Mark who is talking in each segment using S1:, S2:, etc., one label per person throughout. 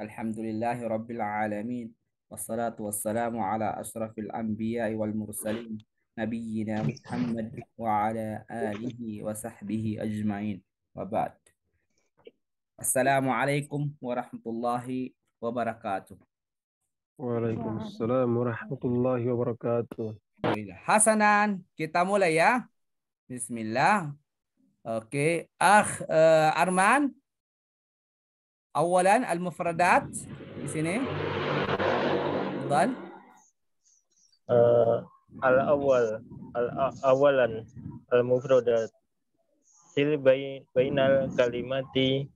S1: الحمد لله رب العالمين والصلاة والسلام على أشرف الأنبياء والمرسلين نبينا محمد وعلى آله وصحبه أجمعين وبعد السلام عليكم ورحمة الله وبركاته
S2: وعليكم السلام ورحمة الله وبركاته
S1: حسنا kita mulai ya الله أوكي okay. أرمان uh, Awalan al-mufradat di sini. Dan
S2: Uh, al awal, al-awalan al-mufradat sil bainal kalimati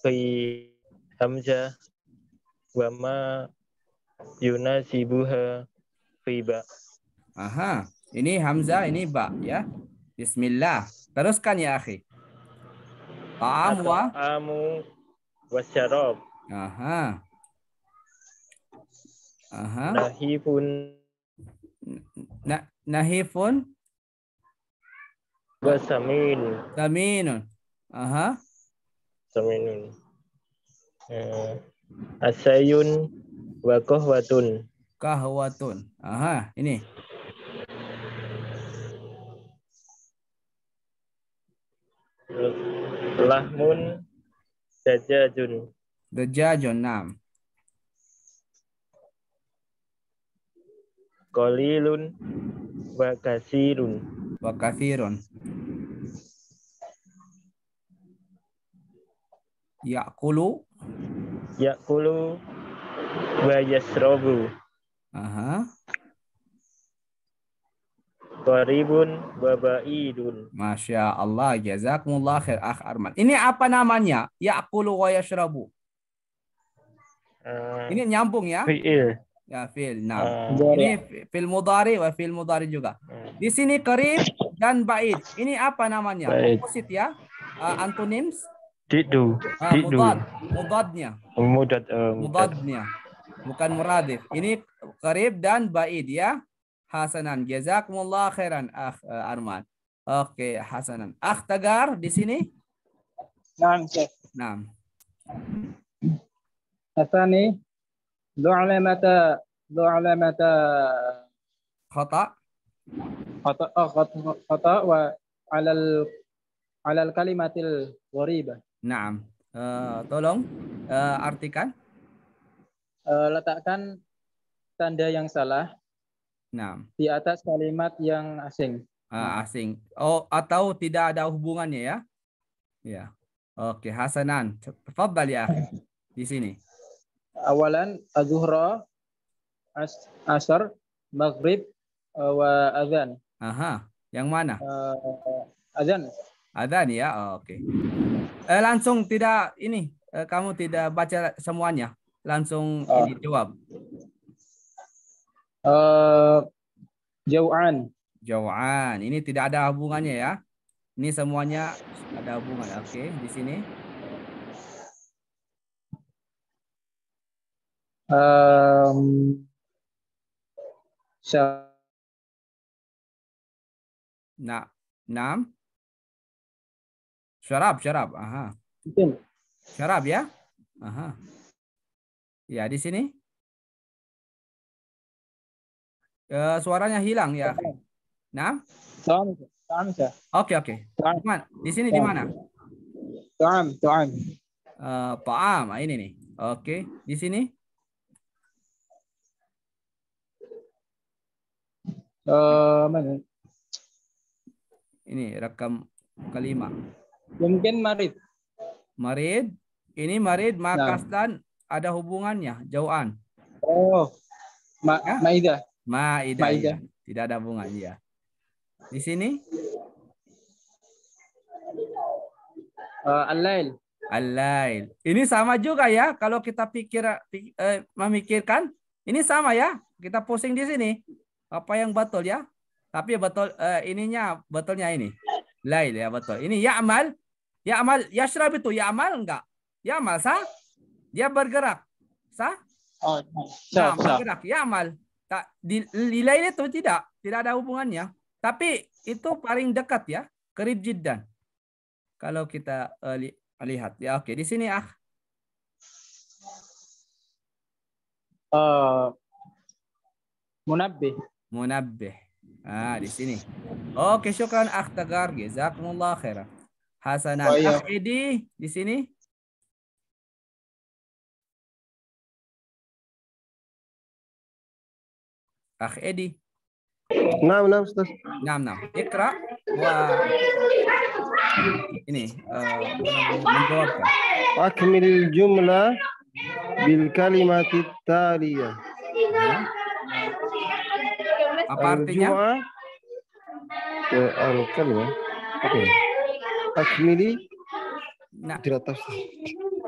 S2: fi
S1: hamzah wa ma yunasibuha fi ba. Aha, ini hamzah ini ba ya. Bismillah. Teruskan ya akhi. Ta'am wa wasyarab. Aha. Aha. Nahifun. Na nahifun. Wasamin. Saminun. Aha.
S3: Saminun. Uh,
S1: eh,
S2: asayun wa kohwatun.
S1: Kahwatun. Aha, ini.
S2: Lahmun Dajajun.
S1: Dajajun, naam. Kolilun wa kathirun. Wa
S2: Yakulu. Yakulu wa yasrobu. Aha.
S1: Qaribun
S2: wa ba'idun.
S1: Masya Allah. Jazakumullah khair akh Arman. Ini apa namanya? Ya'kulu wa yashrabu. Uh, ini nyambung ya? Fi'il. Ya fi'il. Nah. Uh, ini fi'il mudari wa fi'il mudari juga. Uh. Di sini qarib dan ba'id. Ini apa namanya? Komposit ya? Uh, antonyms?
S2: Didu. Ah, Didu. Mudad. Mudadnya. Mudad. Uh, Mudadnya.
S1: Bukan muradif. Ini qarib dan ba'id ya hasanan. Jazakumullah khairan, Akh eh, Arman. Oke, hasanan. Akh Tagar di sini? Naam, Syekh. Naam. Hasani, du'alamata, du'alamata.
S2: Khata? Oh, khata, khata, wa alal alal kalimatil wariba. Naam. Uh, tolong uh, artikan. Uh, letakkan tanda yang salah
S1: Nah. Di atas kalimat yang asing. Uh, asing. Oh, atau tidak ada hubungannya ya? Ya. Oke, okay. Hasanan. Tafadhal ya Di sini.
S2: Awalan az as asar
S1: maghrib eh, wa azan. Aha. Yang mana? Uh, eh, azan. Azan ya. Oh, Oke. Okay. Eh, langsung tidak ini eh, kamu tidak baca semuanya. Langsung oh. Ah. ini jawab. Eh, jauhan. Jauhan. Ini tidak ada hubungannya ya. Ini semuanya ada hubungan. Oke, okay. di sini. Um,
S4: so. Nah, enam. Syarab, syarab. Aha. Syarab ya. Aha. Ya, di sini.
S1: Eh, suaranya hilang ya. Nah? Oke oke. Di sini di mana? Tuan, Tuan. Uh, eh, Am ah, ini nih. Oke, di sini? Uh, mana? Ini rekam kelima. Ya, mungkin marid. Marid. Ini marid makas nah. ada hubungannya jauhan. Oh. Ma ya? Maida. Maida. Tidak ada bunga ya? Di sini?
S5: Uh, Al-Lail.
S1: Al-Lail. Ini sama juga ya kalau kita pikir pikir eh, memikirkan. Ini sama ya. Kita pusing di sini. Apa yang betul ya? Tapi betul eh, ininya betulnya ini. Lail ya betul. Ini ya ya amal, amal, ya yashrab itu ya ya'mal enggak? Ya'mal sah? Dia bergerak. Sah? Oh, sah. Nah, bergerak. Ya'mal. Tak di lain itu tidak, tidak ada hubungannya. Tapi itu paling dekat ya, kerib jiddan. Kalau kita uh, li lihat ya, oke di sini ah. Uh, munabbih. Munabbih. Ah, di sini. Oke, syukran Akh Tagar. Jazakumullah khairan. Hasanah oh, iya. di sini.
S4: Ah Edi.
S2: نعم نعم Ustaz. نعم نعم Ikra و ini uh, Akmil jumlah bil kalimat taliya. Apa artinya? Ya, al ya. Oke.
S4: Akmili. Nah. Tidak tahu.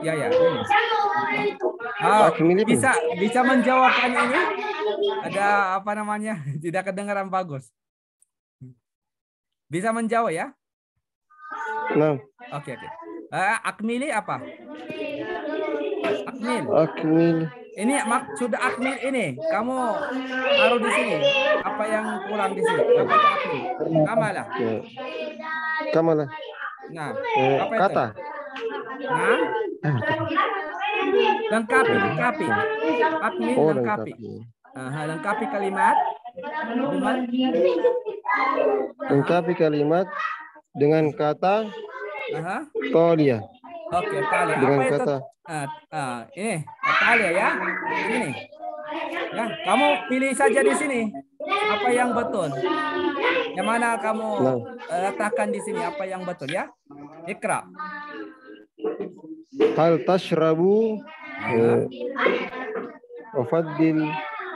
S2: Ya ya. Ini.
S1: Oh, bisa bisa menjawabkan ini? ada apa namanya? Tidak kedengaran bagus. Bisa menjawab ya? No. Nah. Oke, okay, oke. Okay. Uh, eh, akmili apa? Akmil. Akmil. Ini maksud akmil ini, kamu taruh di sini. Apa yang kurang di sini? Kamala. Kamala. Nah, eh, apa itu? Nah, eh, lengkapi, lengkapi. Akmil oh, lengkapi. lengkapi. Uh, lengkapi kalimat.
S2: Lengkapi kalimat dengan kata
S1: -huh. Tolia. Oke, okay, Talia. Dengan Apa kata. Itu? Uh, eh, uh, eh, ini, Talia ya. Ini. Ya, kamu pilih saja di sini. Apa yang betul? Yang mana kamu nah. letakkan di sini? Apa yang betul ya? Ikra.
S2: Hal tashrabu uh, Wafadil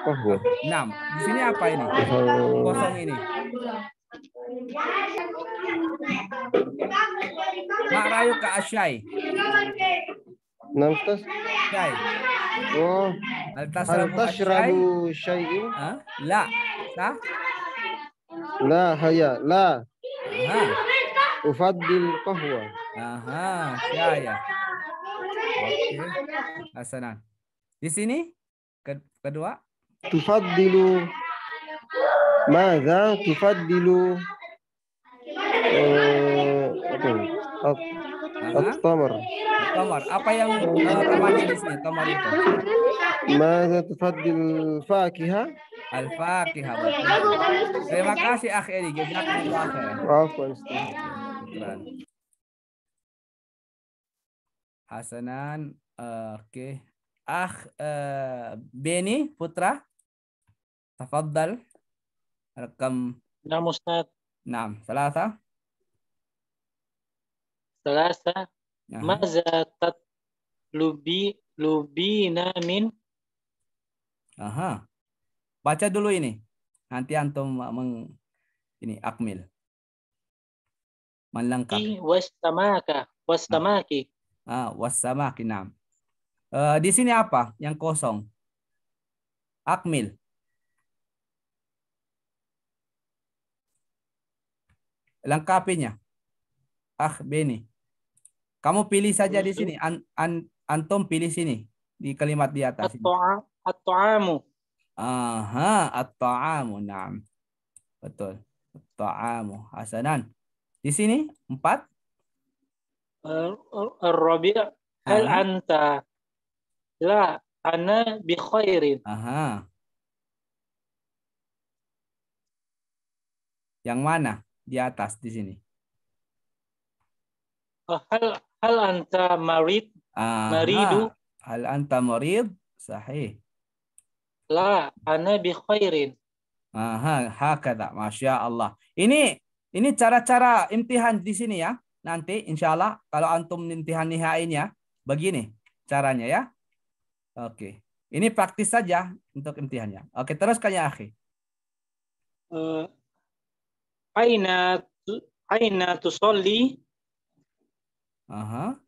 S2: kosong
S1: Enam. Di sini apa ini? Kosong, ini. Mak Rayu ke Asyai.
S2: Enam tas? Syai. Oh. Altas Altas Rabu Syai'i. Ha? La. La. La haya. La. Aha.
S1: Ufadil kahwa. Aha.
S2: Syaya. Ya. Oke.
S5: Okay.
S1: Hasanan. Di sini kedua tufaddilu
S2: Mada tufaddilu eh, At-tamar.
S1: at Apa yang namanya di sini? Tamar itu.
S2: Mada tufaddil fakiha?
S1: Al-Fakiha. Terima kasih Akh Edi. Jazakumullah khairan. Afwan. Hasanan, oke. Okay. Akh uh, Beni Putra. تفضل رقم نعم أستاذ نعم ثلاثة ثلاثة نعم. ماذا
S2: تطلبين
S1: من min Aha. Baca dulu ini. Nanti antum meng ini akmil. melengkapi langkah. Wastamaka, wastamaki. Nah. Ah, wastamaki nam. Uh, eh, di sini apa? Yang kosong. Akmil. lengkapinya. Ah, Beni. Kamu pilih saja di sini. An, an, antum pilih sini di kalimat di atas. At-ta'amu. Aha, at-ta'amu. Naam. Betul. At-ta'amu. Hasanan. Di sini empat.
S2: Rabi' hal
S1: anta
S2: la ana bi khairin.
S1: Aha. Yang mana? di atas di sini.
S2: Oh, hal hal anta marid?
S1: Ah, maridu? Hal anta marid? Sahih.
S2: La ana bi khairin.
S1: Aha, hakada. Masya Allah. Ini ini cara-cara imtihan di sini ya. Nanti insya Allah kalau antum imtihan nihainya Begini caranya ya. Oke. Ini praktis saja untuk imtihannya. Oke, teruskan ya, Akhi.
S2: Uh aina aina tusolli aha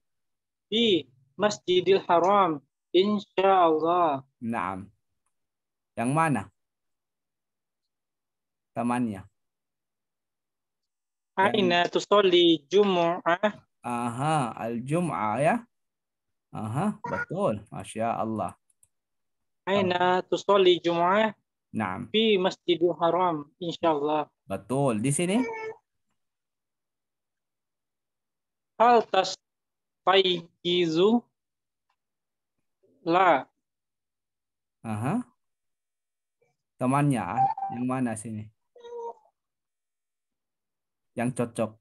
S2: di Masjidil Haram insyaallah
S1: na'am yang mana tamannya aina tusolli jumu'ah aha al jum'ah ya aha betul masya Allah
S2: aina tusolli jumu'ah Naam. Di Masjidil Haram, insya Allah.
S1: Betul. Di sini?
S2: Hal tas tastayjizu la.
S1: Aha. Temannya yang mana sini? Yang cocok.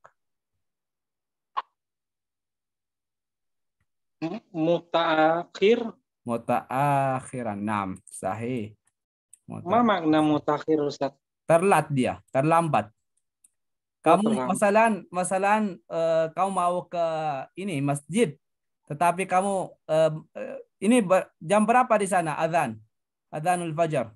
S1: Muta akhiran. enam, Sahih. Muta Apa makna mutakhir Ustaz? Terlat dia, terlambat. Oh, kamu oh, masalan masalan uh, kau mau ke ini masjid, tetapi kamu uh, uh, ini ber, jam berapa di sana azan? Azanul fajar.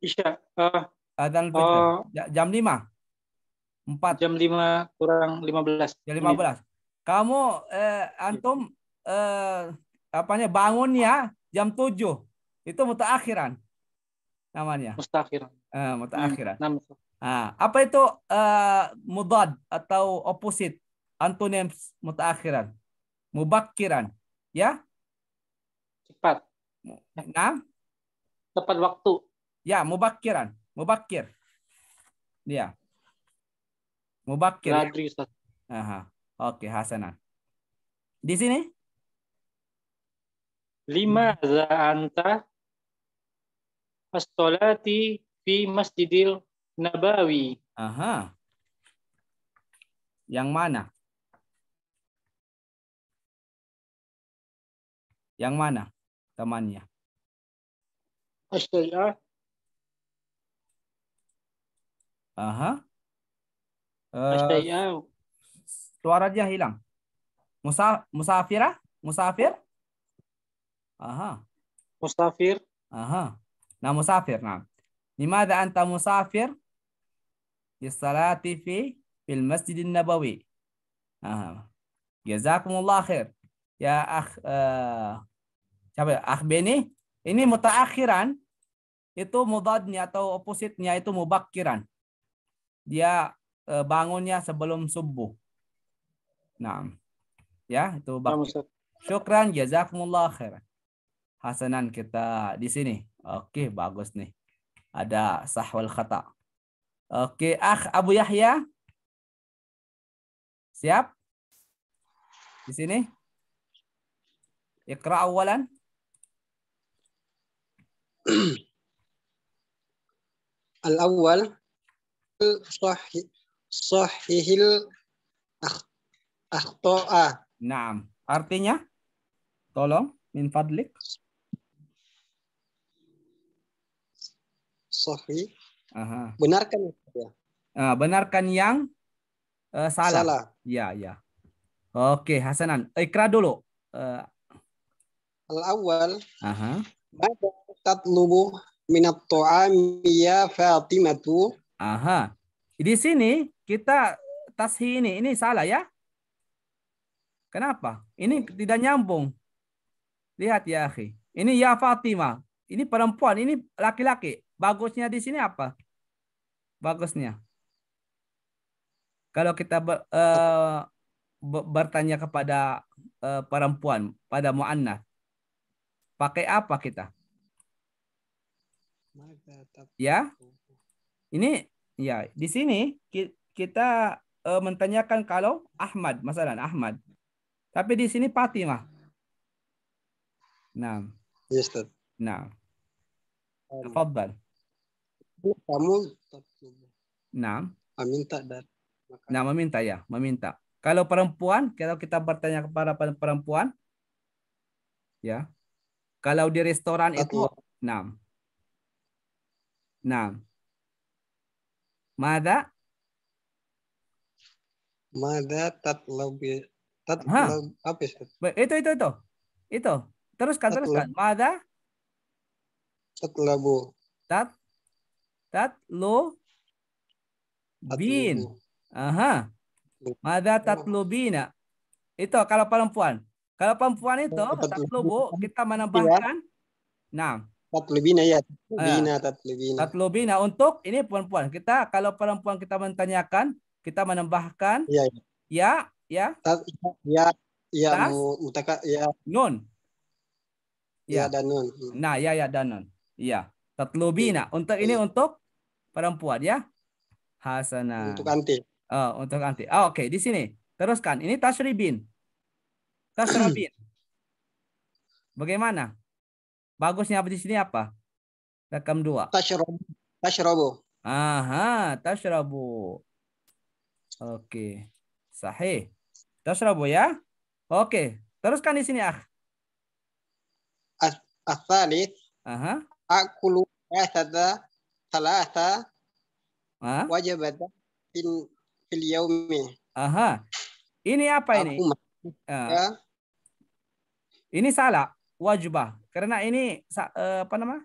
S1: Isya. Uh, azanul fajar. Uh, jam 5. 4. Jam 5 kurang 15. Jam 15. Kamu uh, antum uh, apanya bangunnya jam 7. Itu mutaakhiran namanya? mustakhir, Uh, eh, Hmm, nah, apa itu uh, mudad atau opposite antonim mutaakhiran? mubakiran, Ya? Cepat. Nah? Tepat waktu. Ya, mubakiran, Mubakir. Iya. Ya. Mubakir. Ladri, ya? Oke, hasanah Di sini? Lima hmm. za anta as-salati fi
S2: Masjidil Nabawi.
S1: Aha. Yang mana? Yang mana temannya?
S4: Asyariah.
S1: Aha. Uh, Asyariah. dia hilang. Musa musafirah? Musafir? Aha. Musafir. Aha. Nah, musafir. Nah, لماذا anta musafir? للصلاة fi fil المسجد nabawi. Jazakumullah جزاكم Ya, akh, uh, siapa ya? Akh Beni ini mutakhiran itu mudadnya atau opositnya itu mubakiran dia uh, bangunnya sebelum subuh nah ya itu bakiran. syukran jazakumullah khairan hasanan kita di sini. Oke, bagus nih. Ada sahwal kata, Oke, ah Abu Yahya. Siap? Di sini. Iqra awalan. al awal, sahih sahihil akhta'a. Naam. Artinya? Tolong min fadlik. Sofi, Aha. Benarkan ya. Eh, benarkan yang uh, salah. salah. Ya, ya. Oke, Hasanan. Ikra dulu. Uh. Eh,
S2: al awal, Aha. Mada tatlubu minat ta'ami ya
S1: Fatimatu. Aha. Di sini kita tashi ini. Ini salah ya? Kenapa? Ini tidak nyambung. Lihat ya, akhi. Ini ya Fatimah. Ini perempuan, ini laki-laki bagusnya di sini apa? Bagusnya. Kalau kita ber, uh, bertanya kepada uh, perempuan, pada mu'annas, pakai apa kita? Ya. Ini ya, di sini kita uh, eh, menanyakan kalau Ahmad, masalah Ahmad. Tapi di sini Fatimah. Nah. Yes, Nah. Tafadhal kamu Nah. Meminta dan Nah, meminta ya, meminta. Kalau perempuan, kalau kita bertanya kepada perempuan, ya. Kalau di restoran Satu. itu enam. Enam. Mada? Mada lebih tatlab apa Itu itu itu. Itu. Teruskan teruskan. Mada? Tatlabu. Tat tatlo bin. Aha. Mada oh. bina, itu kalau perempuan. Kalau perempuan itu oh, bu, kita menambahkan nah, enam. bina ya, bina bina, tatlubina. bina untuk ini perempuan. Kita kalau perempuan kita menanyakan, kita menambahkan iya, iya. ya ya ya ya ya
S2: mutaka
S1: ya nun. Ya, dan nun. Hmm. Nah, ya ya dan nun. Ya. bina Untuk ini untuk perempuan ya. Hasanah. Untuk anti. Oh, untuk anti. Oh, Oke, okay. di sini. Teruskan. Ini tasribin. Tasribin. Bagaimana? Bagusnya apa di sini apa? Rekam dua. Tashrabu. Tashrabu. Aha, tashrabu. Oke. Okay. Sahih. Tashrabu ya. Oke. Okay. Teruskan di sini, ah. asalit Aha. Akulu asada ya, ثلاثة Hah?
S2: wajibat fil, beliau
S1: Ini apa ini? ya. Ini salah wajibah karena ini eh, apa nama?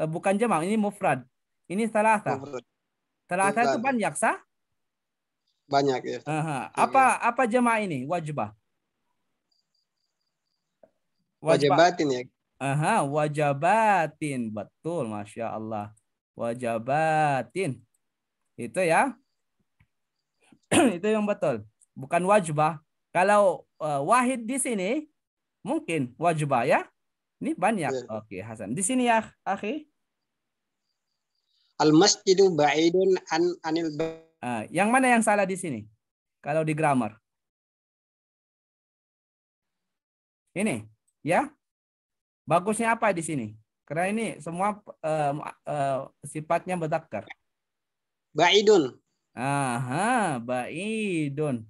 S1: Eh, bukan jamak, ini mufrad. Ini salata. Salata itu banyak sah? Banyak ya. Aha. Apa apa jamak ini? Wajibah. Wajibah. Wajibatin ya. Aha, wajibatin. Betul, Masya Allah wajabatin. Itu ya. itu yang betul. Bukan wajbah. Kalau uh, wahid di sini mungkin wajbah ya. Ini banyak. Ya. Oke, Hasan. Di sini ya, akhi. Al masjidu ba'idun an anil uh, yang mana yang salah di sini? Kalau di grammar. Ini, ya. Bagusnya apa di sini? Karena ini semua uh, uh, sifatnya mudzakkar. Ba'idun. Aha, ba'idun.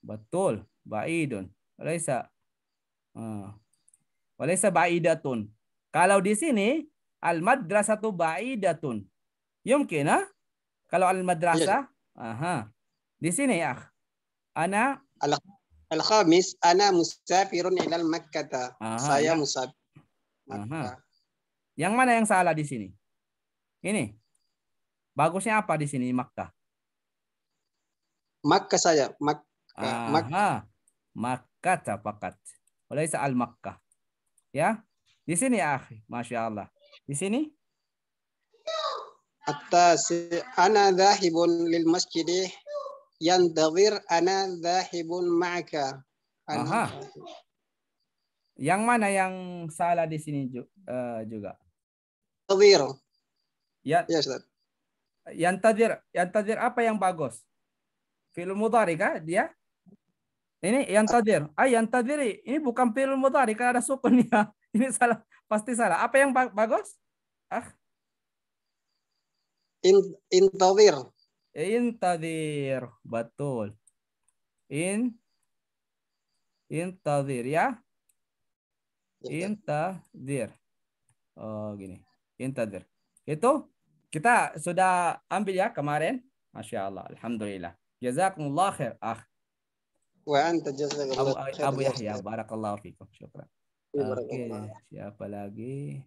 S1: Betul, ba'idun. Laisa. Uh. Eh, walaysa ba'idatun. Kalau di sini al-madrasatu ba'idatun. Yumkin, ha? Kalau al-madrasah, ya. aha. Di sini, ya. Ana al-khamis, ana musafirun ilal makkata. Aha, Saya ya. musafir Aha. Yang mana yang salah di sini? Ini. Bagusnya apa di sini Makkah? Makkah saya. Mak eh, Makkah. Makkah tapakat. Oleh al Makkah. Ya. Di sini ya, Masya Allah. Di sini?
S2: Atas ana dhahibun lil masjidih dawir ana dhahibun ma'aka.
S1: Aha. Yang mana yang salah di sini eh, juga? Tadir. Ya. Ya, Ustaz. Yang tadir, yang tadir apa yang bagus? Film mudhari kah dia? Ini yang tadir. Ah, yang tadir ini bukan film mudhari karena ada sukun ya. Ini salah, pasti salah. Apa yang bagus? Ah. In In Tadir, betul. In Tadir, ya. Iya. Intadir. Oh, gini. Intadir. Itu kita sudah ambil ya kemarin. Masya Allah. Alhamdulillah. Jazakumullah khair. Ah. Wa anta jazakumullah khair. Abu Yahya. Barakallahu fikum. Syukran. Iya, Oke. Siapa lagi?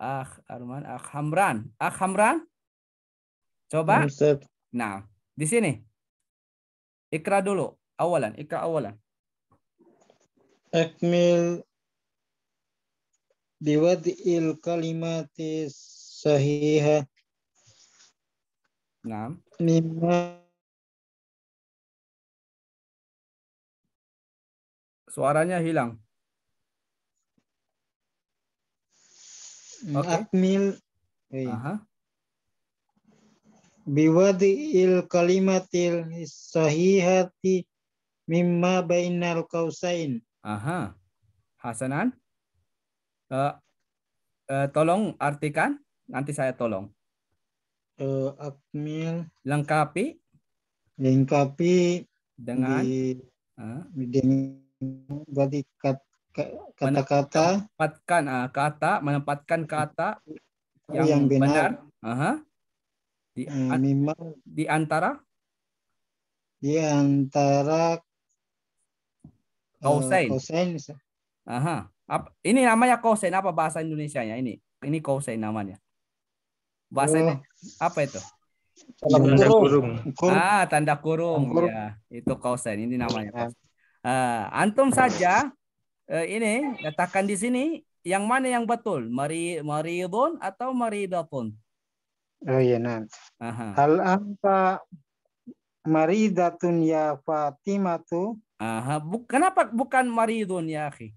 S1: Ah Arman. Ah Hamran. Ah Hamran. Coba. Iya, nah, di sini. Ikra dulu. Awalan. Ikra awalan. Akmil
S2: biwad'il kalimati sahiha Naam. Mimma
S4: Suaranya hilang.
S2: Okay. Akmil. Hey. Aha. Biwadil kalimatil sahihati mimma bainal kausain.
S1: Aha. Hasanan? Uh, uh, tolong artikan, nanti saya tolong.
S2: Uh, eh, Akmil.
S1: Lengkapi.
S2: Lengkapi dengan di, uh, dengan berarti kata-kata
S1: menempatkan uh, kata menempatkan kata yang, yang benar, benar. Uh -huh. di, uh, memang, di antara
S2: di antara Kausain.
S1: Kausain. Aha. Apa, ini namanya kosen apa bahasa Indonesianya ini? Ini kosen namanya. Bahasa oh. apa itu? Tanda kurung. Ah, tanda kurung. kurung. Ya, itu kosen. Ini namanya. Ya. Kosen. Uh, antum saja uh, ini letakkan di sini yang mana yang betul? Mari maridun atau maridatun? Oh iya, Nat. Hal
S2: anta maridatun ya
S1: tuh? Aha, bu kenapa bukan maridun ya, akhi?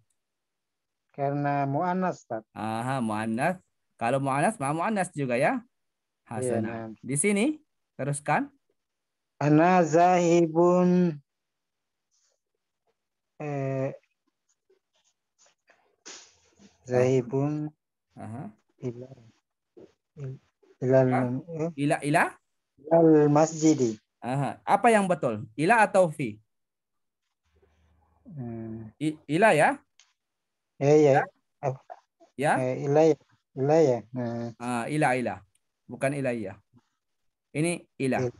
S1: Karena mu'anas, Ustaz. Aha, mu'anas. Kalau mu'anas, mau mu'anas juga ya. Hasanah. Ya, Di sini, teruskan. Ana zahibun eh,
S2: zahibun Aha. ila ila
S1: eh? ila ila ila masjid. Aha. Apa yang betul? Ila atau fi? Hmm. I, ila ya? Ya ya. Ya. Ilah ilah ya. Eh, ya? Nah. Ah ilah ilah. Bukan ilah ya. Ini ilah. Iya.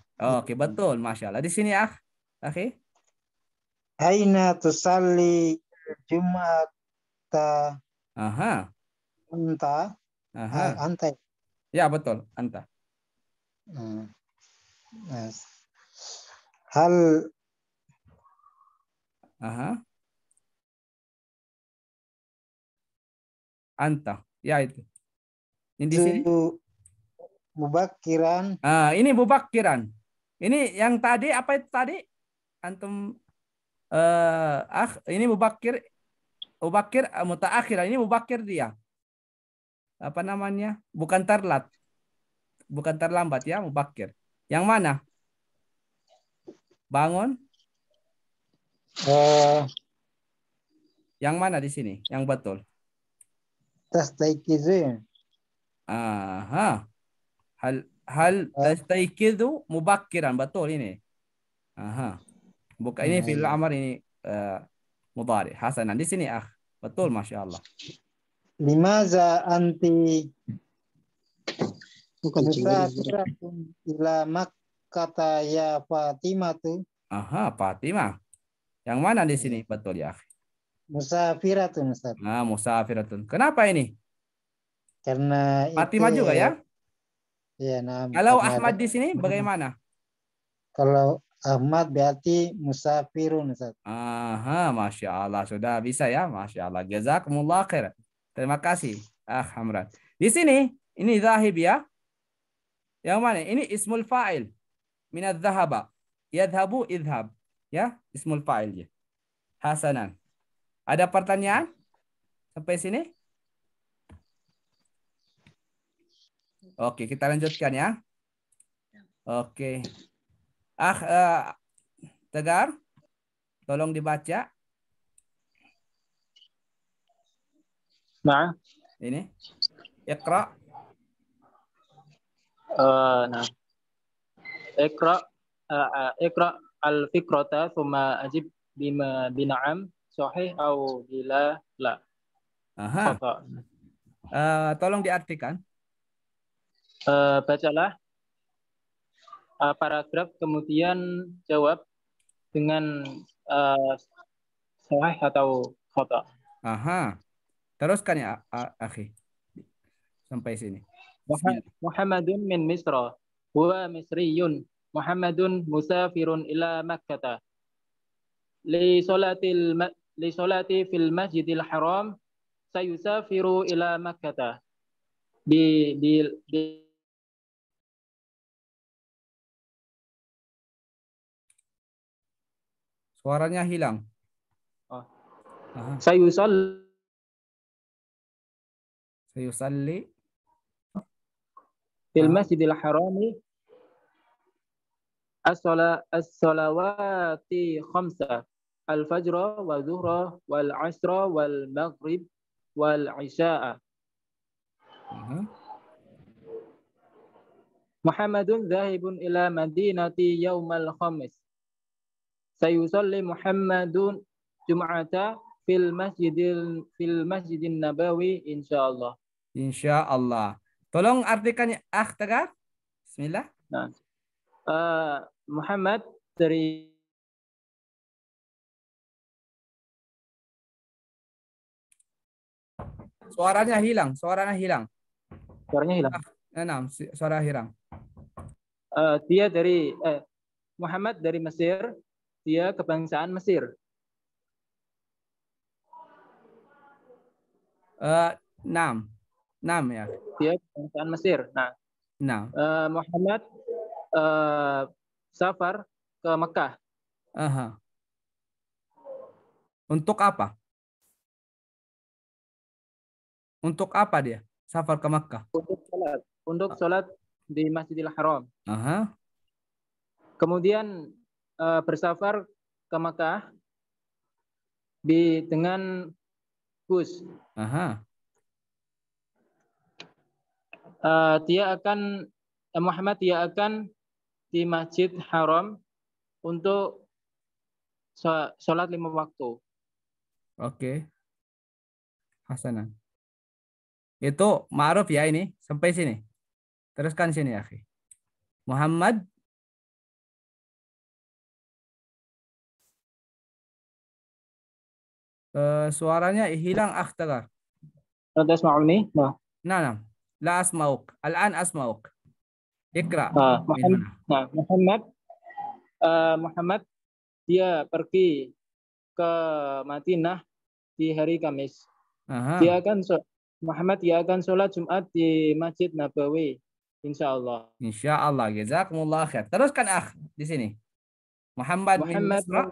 S1: Oke okay, betul, masya Allah. Di sini ah, oke.
S2: Aina tusalli Jumata. Aha. Anta. Aha. Ah, anta.
S1: Ya betul, anta. Hmm. Yes. Hal. Aha. anta. Ya itu. Ini di sini. Mubakiran. Ah, ini mubakiran. Ini yang tadi apa itu tadi? Antum eh ah ini mubakir mubakir ah, akhiran. Ini mubakir dia. Apa namanya? Bukan terlambat, Bukan terlambat ya, mubakir. Yang mana? Bangun. Uh. Yang mana di sini? Yang betul.
S2: تستيقظين
S1: Aha. Hal hal ah. tastaikidu mubakkiran betul ini. Aha. Bukan ini nah, fil iya. amar ini uh, mudhari. Hasanan nah, di sini ah. Betul Masya Allah.
S2: Limaza anti musafiratun ila makkata ya Fatimah tuh.
S1: Aha, Fatimah. Yang mana di sini? Iya. Betul ya. Musafiratun Ustaz. Nah, musafiratun. Kenapa ini? Karena mati maju juga ya? Iya,
S2: nah. Kalau Ahmad di
S1: sini bagaimana?
S2: Kalau Ahmad berarti musafirun Ustaz.
S1: Aha, Masya Allah. Sudah bisa ya? Masya Allah. Jazakumullah khair. Terima kasih. Ah, Hamrat. Di sini, ini zahib ya. Yang mana? Ini ismul fa'il. Minat zahaba. Yadhabu idhab. Ya, ismul fa'il. Ya. Hasanan. Ada pertanyaan sampai sini? Oke, kita lanjutkan ya. Oke. Ah, uh, Tegar, tolong dibaca. Nah, ini. Ekra.
S2: Uh, eh, nah. Ekra. uh, eh, ekra al-fikrata thumma ajib bima bina'am sahih au bila la.
S1: Aha. Uh, tolong diartikan.
S2: Uh, bacalah uh, paragraf kemudian jawab dengan uh, sahih atau khata.
S1: Aha. Teruskan ya, akhi. Sampai sini.
S2: Muhammadun min Misra. Huwa Misriyun. Muhammadun musafirun ila Makkah. Li salatil li solati fil masjidil haram sayusafiru ila makkah di di, di
S1: Suaranya hilang. Oh. Aha. Sayusal Sayusalli fil masjidil
S2: harami as-salawati khamsah al-fajra wa dhuhra wal asra wal maghrib wal isya'a. Mhm. Muhammadun dhahibun ila madinati yaumal khamis. Sayusalli Muhammadun jum'ata fil masjidil fil masjidin nabawi insyaallah. Insyaallah. Tolong artikannya ah Bismillah. Nah. Uh, Muhammad dari
S1: Suaranya hilang, suaranya hilang. Suaranya hilang. Nah, nah suara hilang. Uh, dia dari eh, Muhammad dari Mesir, dia kebangsaan Mesir. Uh, enam, enam ya. Dia kebangsaan Mesir. Nah, Enam.
S2: Uh, Muhammad uh, safar ke Mekah.
S1: Aha. Untuk apa? Untuk apa dia? Safar ke Makkah. Untuk
S2: sholat. Untuk ah. sholat di Masjidil Haram. Aha. Kemudian uh, bersafar ke Makkah di dengan bus. Aha. Uh, dia akan eh, Muhammad dia akan di Masjid Haram untuk sholat lima waktu.
S1: Oke. Okay. Hasanah. Itu ma'ruf ya ini. Sampai sini. Teruskan sini ya. Muhammad Uh, suaranya hilang akhtar ada تسمعني؟ nah nah لا nah. أسمعك asmauk أسمعك ah, Muhammad uh, Muhammad dia
S2: pergi ke Madinah di hari Kamis. Aha. Dia kan Muhammad ya akan sholat Jumat di Masjid Nabawi. Insya Allah.
S1: Insya Allah. Jazakumullah khair. Teruskan ah di sini. Muhammad, Muhammad bin Misra.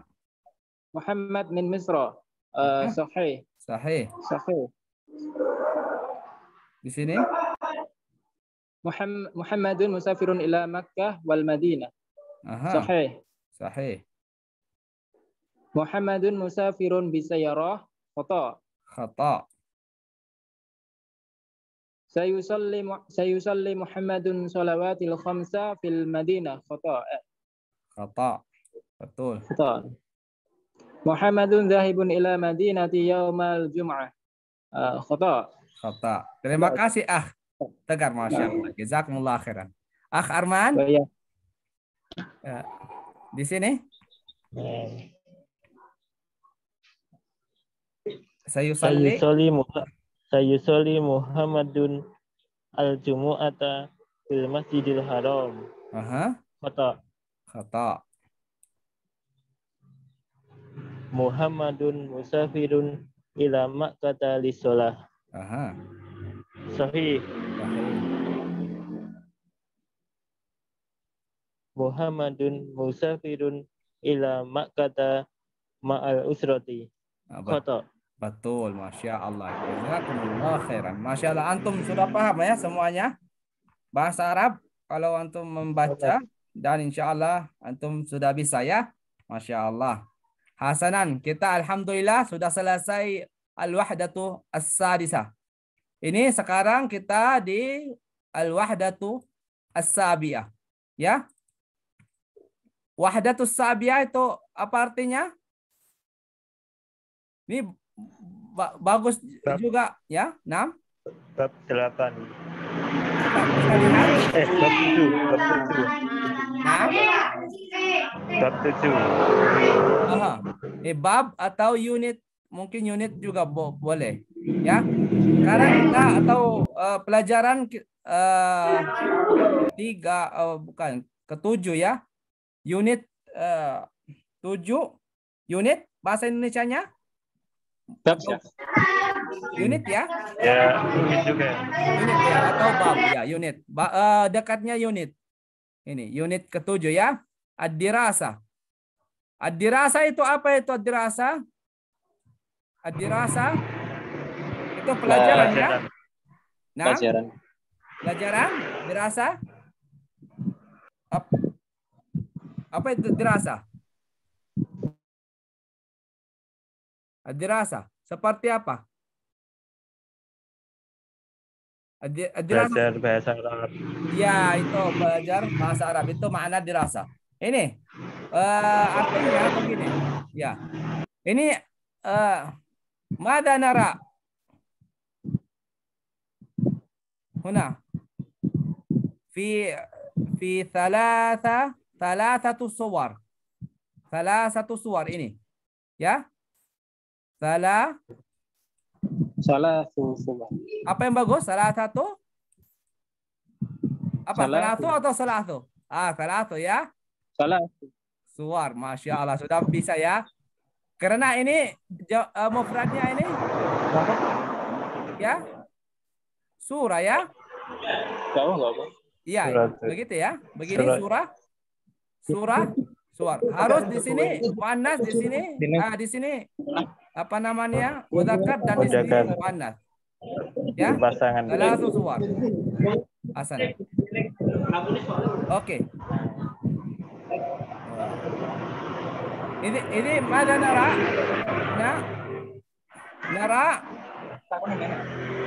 S2: Muhammad bin Misra. Uh, sahih.
S1: Sahih. Sahih. Di sini.
S2: Muhammad, Muhammadun musafirun ila Makkah wal Madinah. Aha. Sahih. Sahih. Muhammadun musafirun bisayarah. Khata. Khata sayusalli sayusalli Muhammadun salawatil khamsa fil Madinah khata. Eh. Khata. Betul. Khata. Muhammadun zahibun ila Madinati yaumal Jum'ah.
S1: Uh, khata. Khata. Terima kasih ah. Tegar Masya nah. Allah. Jazakumullah khairan. Ah Arman. Oh, ya. ya. Di sini. Hmm. Sayusalli. Sayusalli
S2: sayusoli Muhammadun al-jumu'ata fil masjidil haram. Aha. Kata. Kata. Muhammadun musafirun ila makkata lisolah. Aha. Sahih. Sahih. Muhammadun musafirun ila makkata
S1: ma'al usrati. Kata. Betul, Masya Allah. khairan. Masya Allah, Antum sudah paham ya semuanya? Bahasa Arab, kalau Antum membaca, dan insya Allah Antum sudah bisa ya. Masya Allah. Hasanan, kita Alhamdulillah sudah selesai Al-Wahdatu as sadisa Ini sekarang kita di Al-Wahdatu As-Sabiyah. Ya. Wahdatu As-Sabiyah itu apa artinya? Ini ba bagus juga ya. enam. Bab delapan. Eh, bab eh, tujuh. bab tujuh. Bab tujuh Eh, bab atau unit, mungkin unit juga bo boleh. Ya. Sekarang kita atau uh, pelajaran uh, tiga, uh, bukan, ketujuh ya. Unit uh, tujuh, unit bahasa Indonesia-nya? Bab ya. Unit ya? Ya, unit juga. Ya. Unit ya atau bab ya, unit. Ba uh, dekatnya unit. Ini unit ketujuh ya. Ad-dirasa. Ad-dirasa itu apa itu ad-dirasa? Ad-dirasa itu
S5: pelajaran, ya? Nah, pelajaran.
S1: Pelajaran, dirasa. Apa, apa itu dirasa? Adirasa, seperti apa? Adirasa. Belajar
S2: bahasa Arab.
S1: Ya, itu belajar bahasa Arab. Itu makna dirasa. Ini uh, artinya begini. Ya. Ini uh, eh, madanara. Huna. Fi fi thalatha tu suwar. tu suwar ini. Ya. Salah. Salah Apa yang bagus? Salah satu? Apa? Salah satu atau salah satu? Ah, salah satu ya. Salah. Suar, masya Allah sudah bisa ya. Karena ini uh, mufradnya ini ya surah ya. Tahu nggak Iya, begitu ya. Begini surah, surah, suar. Harus di sini panas di sini ah di sini apa namanya? mudzakkar dan di sini panas, Ya. Pasangan. langsung suar. asal Oke. Okay. Ini ini mana nara? Ya. Nara.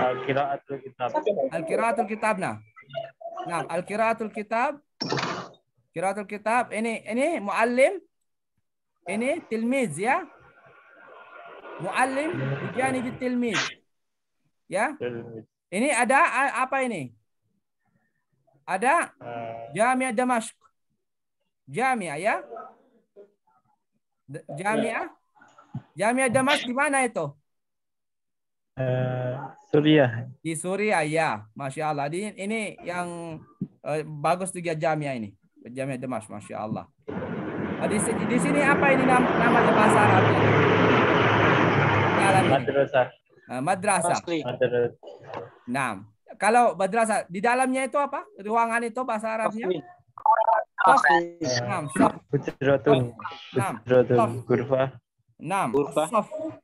S1: Al-Qira'atul Kitab. Al-Qira'atul Kitab nah. Nah, Al-Qira'atul Kitab Kiraatul kitab. Ini ini muallim. Ini tilmiz ya. Muallim bijanibi tilmiz. Ya. Ini ada apa ini? Ada jamia Damasyq. jamia ya. jamia jamia Damasyq di mana itu?
S2: Uh, Suriah.
S1: Di Suriah ya, masya Allah. Ini, ini yang uh, bagus juga jamia ini. Jamnya Demas, Masya Allah. di, di sini apa ini nam, namanya bahasa Arab? Madrasah. Ah, madrasah. Madrasah. kalau madrasah di dalamnya itu apa? Ruangan itu bahasa Arabnya? Enam. Hujratun. Hujratun. Gurfa. Enam. Gurfa.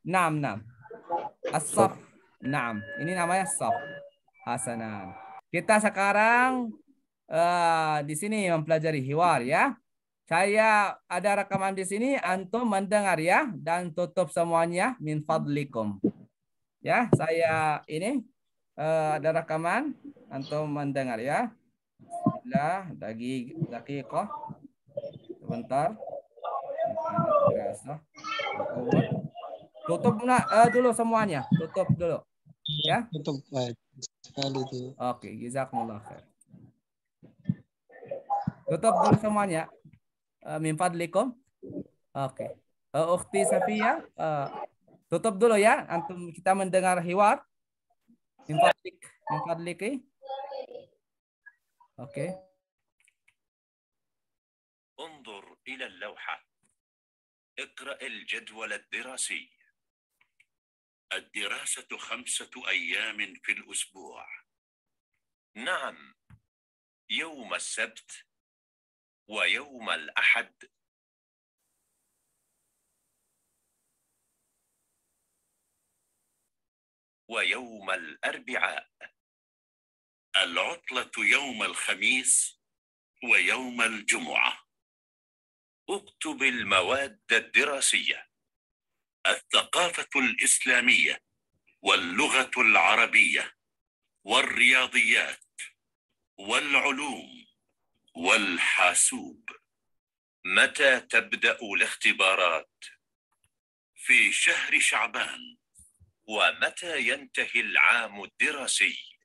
S1: Enam. Enam. Asaf. Enam. Ini namanya Sof. Hasanan. Kita sekarang Eh, di sini mempelajari hiwar ya. Saya ada rekaman di sini, antum mendengar ya dan tutup semuanya min fadlikum. Ya, saya ini uh, ada rekaman, antum mendengar ya. Lah, lagi dagi kok. Sebentar. Tutup nah, uh, dulu semuanya, tutup dulu. Ya. Tutup baik Oke, Oke, jazakumullah khair. Tutup dulu semuanya. Uh, Mimfadlikum. Oke. Okay. Ukti Safia, tutup dulu ya. Antum kita mendengar hiwar. Mimfadlik. Mimfadliki.
S3: Oke. Okay. انظر إلى اللوحة. اقرأ الجدول الدراسي. الدراسة خمسة أيام في الأسبوع. نعم، يوم السبت ويوم الأحد ويوم الأربعاء العطلة يوم الخميس ويوم الجمعة اكتب المواد الدراسية الثقافة الإسلامية واللغة العربية والرياضيات والعلوم والحاسوب متى تبدأ الاختبارات؟ في شهر شعبان ومتى ينتهي العام الدراسي؟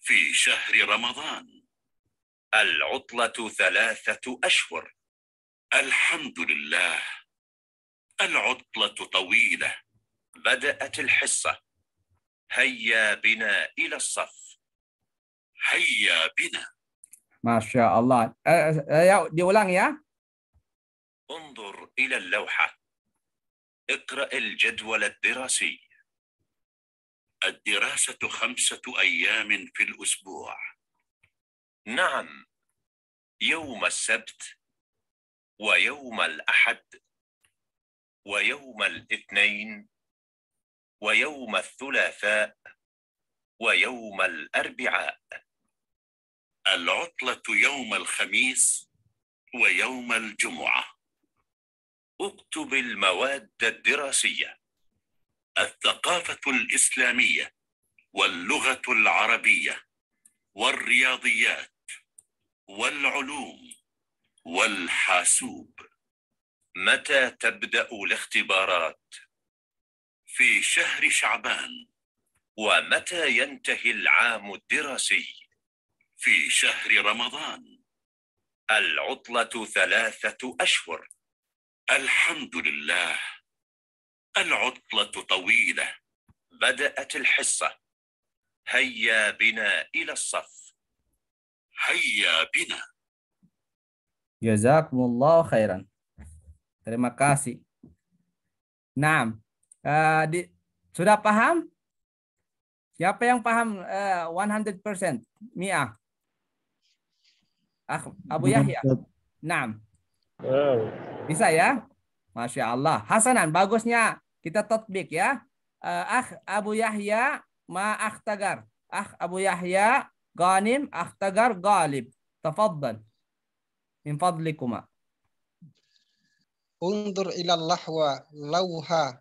S3: في شهر رمضان العطلة ثلاثة أشهر الحمد لله العطلة طويلة بدأت الحصة هيا بنا إلى الصف هيا بنا Masya Allah. Eh,
S1: eh, eh, ya, diulang ya.
S3: انظر إلى اللوحة. اقرأ الجدول الدراسي. الدراسة خمسة أيام في الأسبوع. نعم، يوم السبت ويوم الأحد ويوم الاثنين ويوم الثلاثاء ويوم الأربعاء. العطلة يوم الخميس ويوم الجمعة اكتب المواد الدراسية الثقافة الإسلامية واللغة العربية والرياضيات والعلوم والحاسوب متى تبدأ الاختبارات؟ في شهر شعبان ومتى ينتهي العام الدراسي؟ في شهر رمضان العطلة ثلاثة أشهر الحمد لله العطلة طويلة بدأت الحصة هيا بنا إلى الصف هيا بنا
S1: جزاكم الله خيرا terima kasih Nah, eh, uh, di, sudah paham? Siapa yang paham uh, 100%? Mia. Ah Abu Yahya. Naam. Bisa ya? Masya Allah. Hasanan, bagusnya kita tatbik ya. Eh, ah Abu Yahya ma akhtagar. Ah Abu Yahya ganim akhtagar galib. Tafaddal. Min fadlikuma. Undur ila lahwa
S2: lauha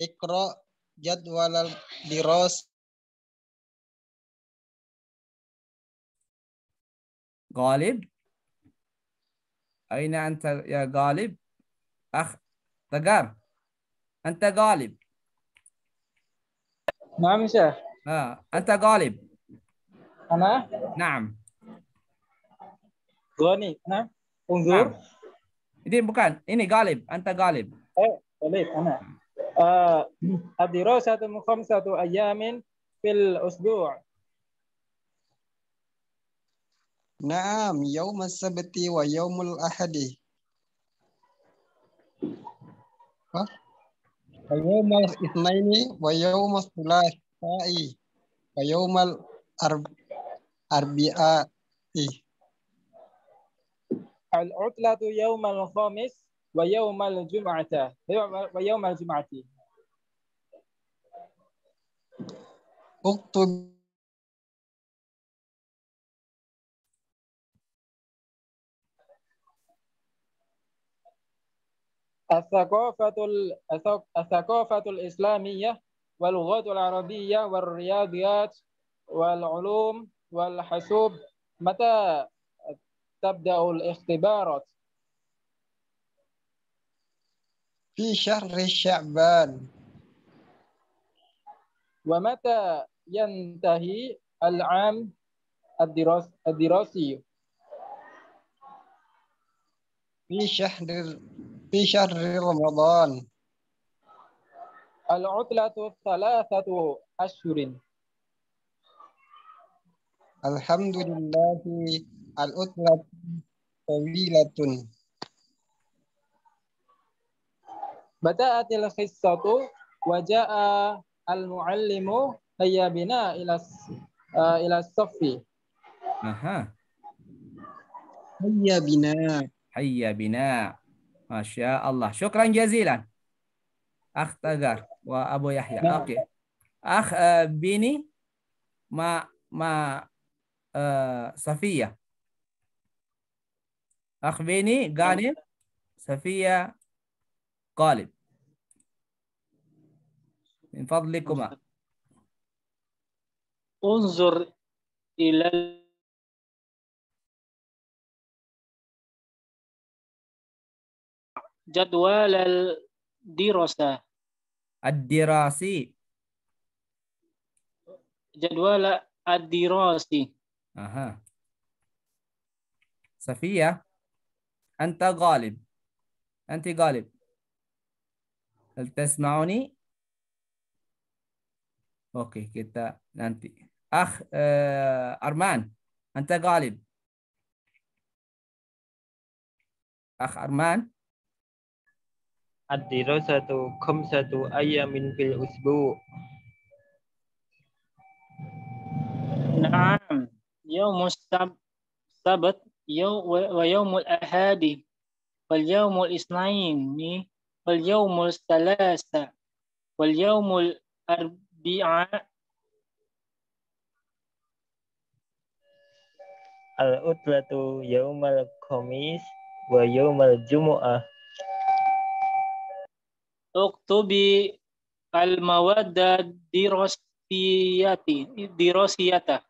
S2: ikra jadwal diros
S4: غالب
S1: أين أنت يا غالب أخ تجار أنت غالب نعم يا شيخ آه. أنت غالب أنا نعم غني نعم انظر نعم. بكان إني غالب أنت غالب أي
S2: غالب أنا
S1: آه. الدراسة خمسة أيام في
S2: الأسبوع Naam, yaumul sabti wa yaumul ahadi. Wa yaumul itsnaini wa yaumul thulathai wa yaumul arb arbiai. Al-utlatu yaumul khamis wa yaumul jum'ata wa yaumul jum'ati. Uktub الثقافة الثقافة الإسلامية واللغة العربية والرياضيات والعلوم والحاسوب متى تبدأ الاختبارات؟ في شهر شعبان ومتى ينتهي العام الدراسي؟ في شهر في شهر رمضان العطلة ثلاثة أشهر الحمد لله العطلة طويلة بدأت القصة وجاء المعلم هيا بنا
S1: إلى إلى الصف أها هيا بنا هيا بنا ما شاء الله شكرا جزيلا أخ تذر وأبو يحيى نعم. أوكي أخ بيني ما ما صفية أخ بيني غانم صفية قالب من فضلكما
S4: انظر إلى جدول
S2: الدراسة
S1: الدراسي
S2: جدول الدراسي
S1: أها صفية أنت غالب أنت غالب هل تسمعني؟ أوكي كده أنت أخ آه أرمان أنت غالب أخ أرمان
S2: ad-dirasatu khamsatu ayamin fil usbu. Naam, yaumus sabat yaw wa yaumul ahadi wal yaumul isnaini wal yaumul salasa wal yaumul arbi'a al utlatu yaumal khamis wa yaumal jumu'ah Uktubi al-mawadda dirosiyati, dirosiyata.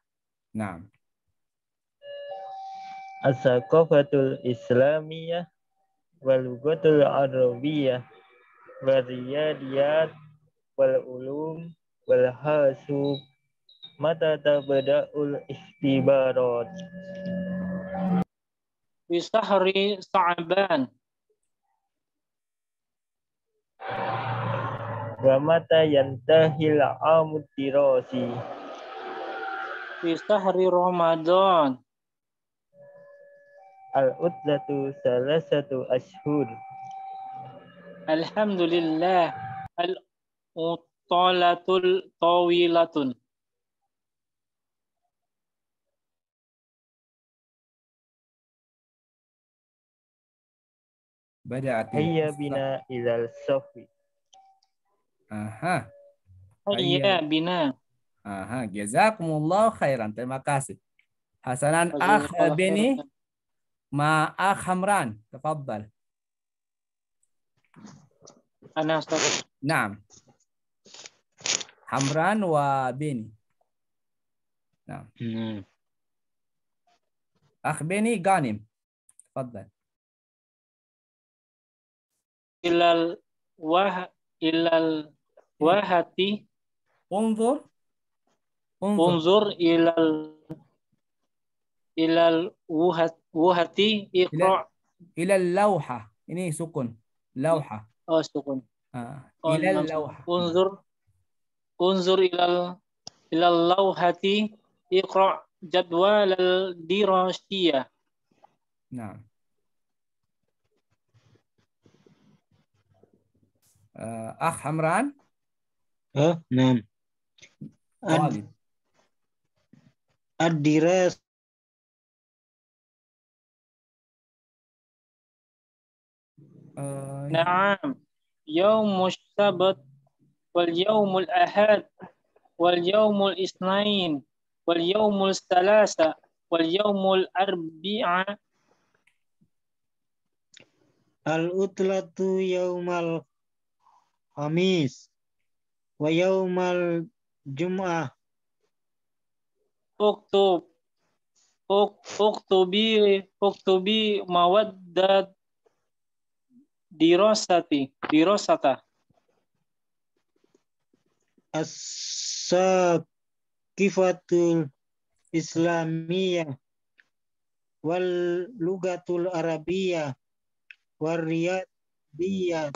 S2: Nah. As-saqafatul islamiyah wal lugatul arabiyah wal riyadiyat wal ulum wal hasub mata tabada'ul ikhtibarat. Bisahri sa'ban wa mata yantahil amud dirasi fi Hari ramadan al uddatu salasatu ashur alhamdulillah al utalatul tawilatun
S4: بدأت هيا بنا إلى الصف
S1: Aha. Oh iya, Bina. Aha, jazakumullah khairan. Terima kasih. Hasanan ah bini ma ah Hamran. Tafadhal. Ana Ustaz. Naam. Hamran wa bini. Naam. Hmm. Akh bini Ganim Tafadhal.
S4: Ilal
S2: wah ilal Wahati. Unzur. Unzur ilal ilal wuhat,
S1: wuhati iqra. Ilal lauha. Ini sukun. Lauha. Oh, sukun. Ah. Oh, ilal lauha.
S2: Unzur. Unzur ilal ilal lauhati ikra jadwal al dirasiyah.
S1: Nah. Uh, ah Hamran.
S4: Oh, enam.
S1: Adiras.
S4: Eh, Naam.
S2: Yaum sabat wal yaumul ahad wal yaumul isnain wal yaumul salasa wal yaumul arbi'a al utlatu yaumal khamis wa yaumal jum'ah uktub uktubi uktubi mawaddat dirosati dirosata as-sakifatul islamiyah wal lugatul arabiyah wal riyadiyah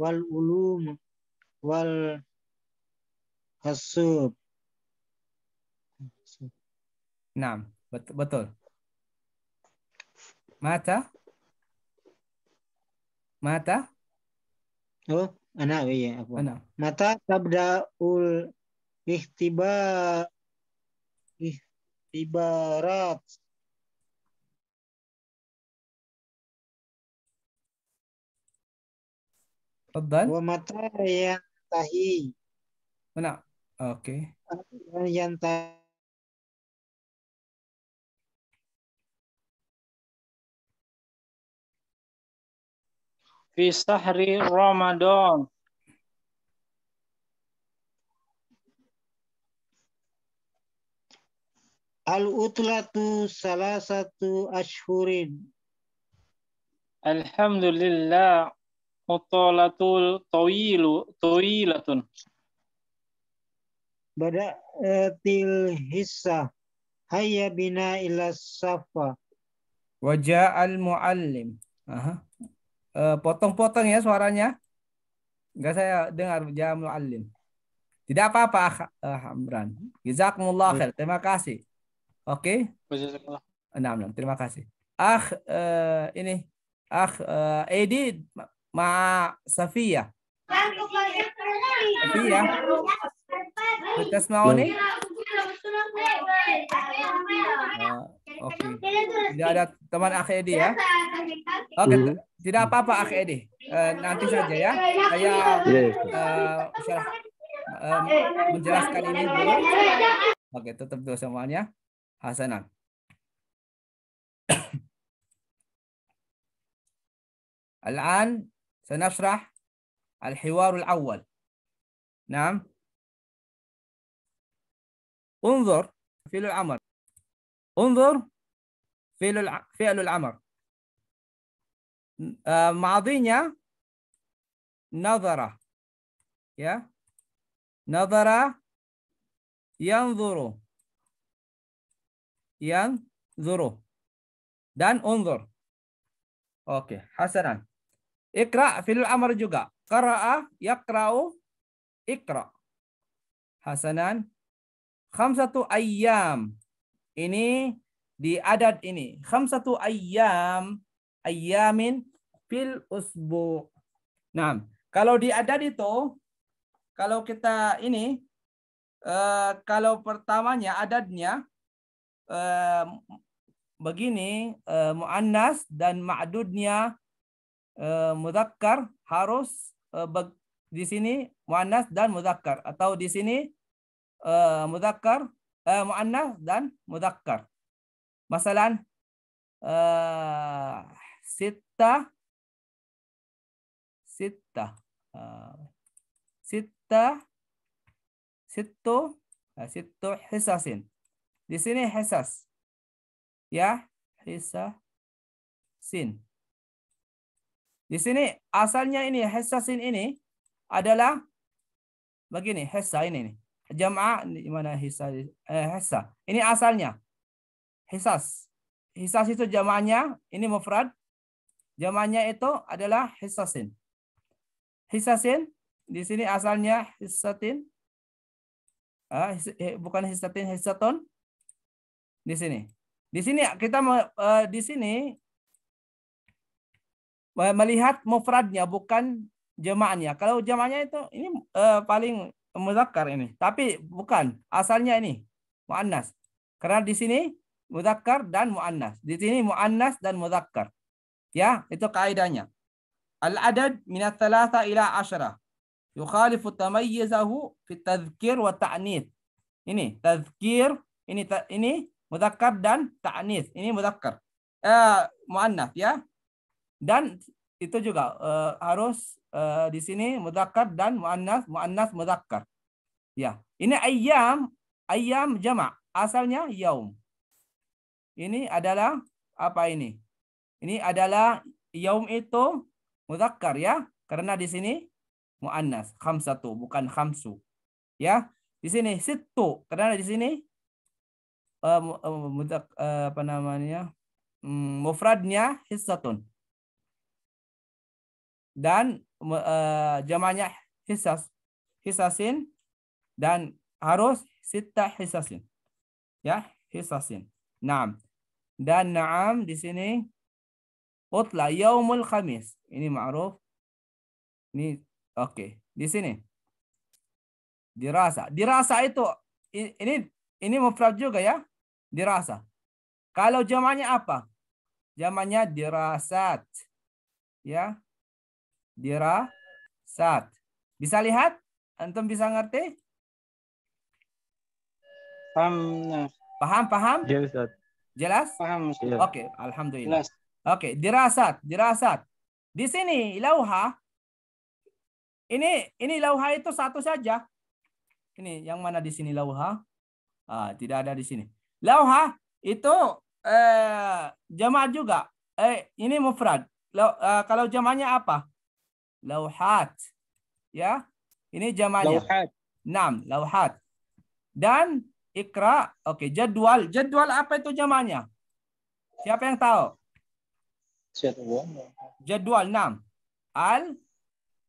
S2: wal ulum wal
S1: hasub. Nah, betul. betul. Mata? Mata?
S2: Oh, anak oh, iya apa? Ana. Mata tabdaul ihtiba ihtibarat.
S4: mata yang tahi anak Oke. Okay. Yang fi sahri Ramadan.
S2: Al-utlatu salah satu ashurin. Alhamdulillah. mutolatul tawilu, tawilatun. Eh,
S1: til hissa hayya bina ila safa al muallim eh, potong-potong ya suaranya Enggak saya dengar wajah muallim tidak apa-apa ah, Hamran jazakumullah khair terima kasih oke okay? terima kasih ah uh, ini ah uh, Edi ma Safia
S6: Safia चश्मा होने
S1: oke tidak ada teman Akh Edi ya iya. oke okay. Hmm. tidak apa-apa Akh Edi uh, nanti saja ya saya uh, uh, menjelaskan ini dulu oke okay, dulu semuanya Hasanah
S4: الآن سنشرح الحوار الأول نعم
S1: انظر فعل الأمر انظر فعل فعل الأمر ماضيnya
S4: نظرة ya yang نظرة yang
S1: ينظر dan unzur Oke, hasanan. Ikra fil amar juga. Qara'a yakra'u ikra. Hasanan Khamsatu ayyam. Ini di adat ini. Khamsatu ayyam. Ayyamin fil usbu. Nah, kalau di adat itu, kalau kita ini, uh, kalau pertamanya adatnya, uh, eh, begini, uh, mu'annas dan ma'dudnya uh, mudakkar harus uh, di sini muannas dan mudakkar atau di sini uh, muzakkar, uh, eh, muannas dan muzakkar. Masalan uh, eh, sita, sita, uh, sita situ uh, situ hisasin. Di sini hisas. Ya, hisasin. Di sini asalnya ini hisasin ini adalah begini, hisa ini nih. Jama' mana hisa eh, hisa. Ini asalnya hisas. Hisas itu jamaahnya ini mufrad. Jamaahnya itu adalah hisasin. Hisasin di sini asalnya hisatin. Ah, eh, bukan hisatin hisaton. Di sini. Di sini kita uh, di sini melihat mufradnya bukan jemaahnya. Kalau jemaahnya itu ini uh, paling muzakkar ini. Tapi bukan. Asalnya ini muannas. Karena di sini muzakkar dan muannas. Di sini muannas dan muzakkar. Ya, itu kaidahnya. Al-adad minat thalatha ila asyarah. Yukhalifu tamayyizahu fi tadhkir wa ta'nith. Ini tadhkir, ini ta, ini muzakkar dan ta'nith. Ini muzakkar. Eh, muannas ya. Dan itu juga uh, harus uh, di sini mudakar dan muannas, muannas mudakar. Ya, ini ayam, ayam jama Asalnya yaum. Ini adalah apa ini? Ini adalah yaum itu mudakar ya, karena di sini muannas khamsatu bukan khamsu. Ya, di sini situ karena di sini uh, uh, uh, apa namanya? Hmm, mufradnya hissatun dan uh, jamaknya hisas hisasin dan harus sita hisasin ya hisasin naam dan naam di sini utla yaumul khamis ini ma'ruf ini oke okay. di sini dirasa dirasa itu ini ini mufrad juga ya dirasa kalau jamaknya apa jamaknya dirasat ya dirasat. Bisa lihat? Antum bisa ngerti? Paham. Paham, paham? Iya, Jelas? Paham, iya. Oke, okay, alhamdulillah. Oke, okay, dirasat, dirasat. Di sini lauha ini ini lauha itu satu saja. Ini yang mana di sini lauha? Ah, tidak ada di sini. Lauha itu eh, jamaah juga. Eh, ini mufrad. Lo, eh, kalau jamaahnya apa? lauhat. Ya. Ini jamaknya. Lauhat. 6, lauhat. Dan ikra, oke, okay, jadwal. Jadwal apa itu jamaknya? Siapa yang tahu? Jadwal. Jadwal 6. Al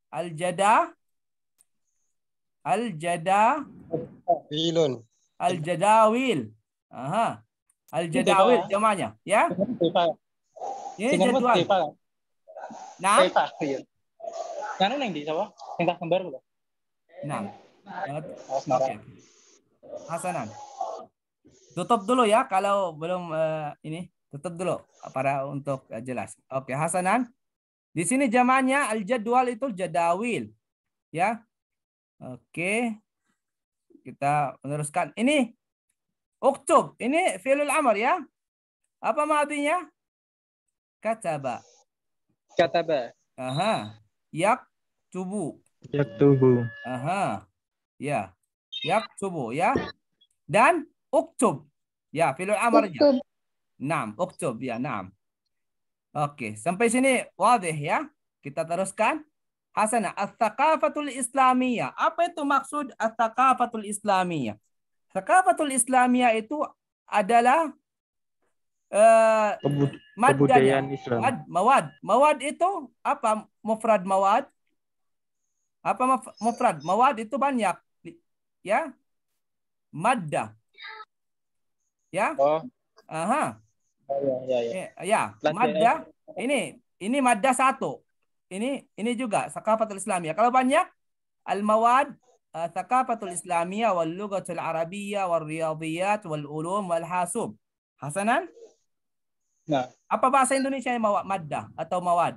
S1: al jada al jada wilun al jadawil. Aha. Al jadawil jamaknya, ya? Ini jadwal. Nah karena neng di sapa? Sing tak gambar lho. Nang. Oke. Hasanan. Tutup dulu ya kalau belum uh, ini tutup dulu para untuk uh, jelas. Oke, okay. Hasanan. Di sini jamannya al-jadwal itu jadawil. Ya. Oke. Okay. Kita meneruskan. Ini uktub. Ini fi'lul amr ya. Apa maksudnya? Kataba. Kataba. Aha. Yak tubuh.
S2: Yak tubuh.
S1: Aha. Ya. Yak tubuh ya. Dan uktub. Ya, filul amarnya. Uktub. Naam, uktub ya, naam. Oke, sampai sini wadih ya. Kita teruskan. Hasanah, al-thaqafatul islamiyah. Apa itu maksud al-thaqafatul islamiyah? Thaqafatul islamiyah itu adalah uh, eh,
S5: Kebud kebudayaan
S1: Islam. mawad. Mawad itu apa? Mufrad mawad apa mufrad mawad itu banyak ya madda ya oh. aha ya ya ya, ya. Eh, ya. madda ini ini madda satu ini ini juga sakafatul islamiyah kalau banyak al mawad eh, sakafatul islamiyah wal lughatul arabiyyah wal riyadiyat wal ulum wal hasub hasanan nah apa bahasa Indonesia yang mawad madda atau mawad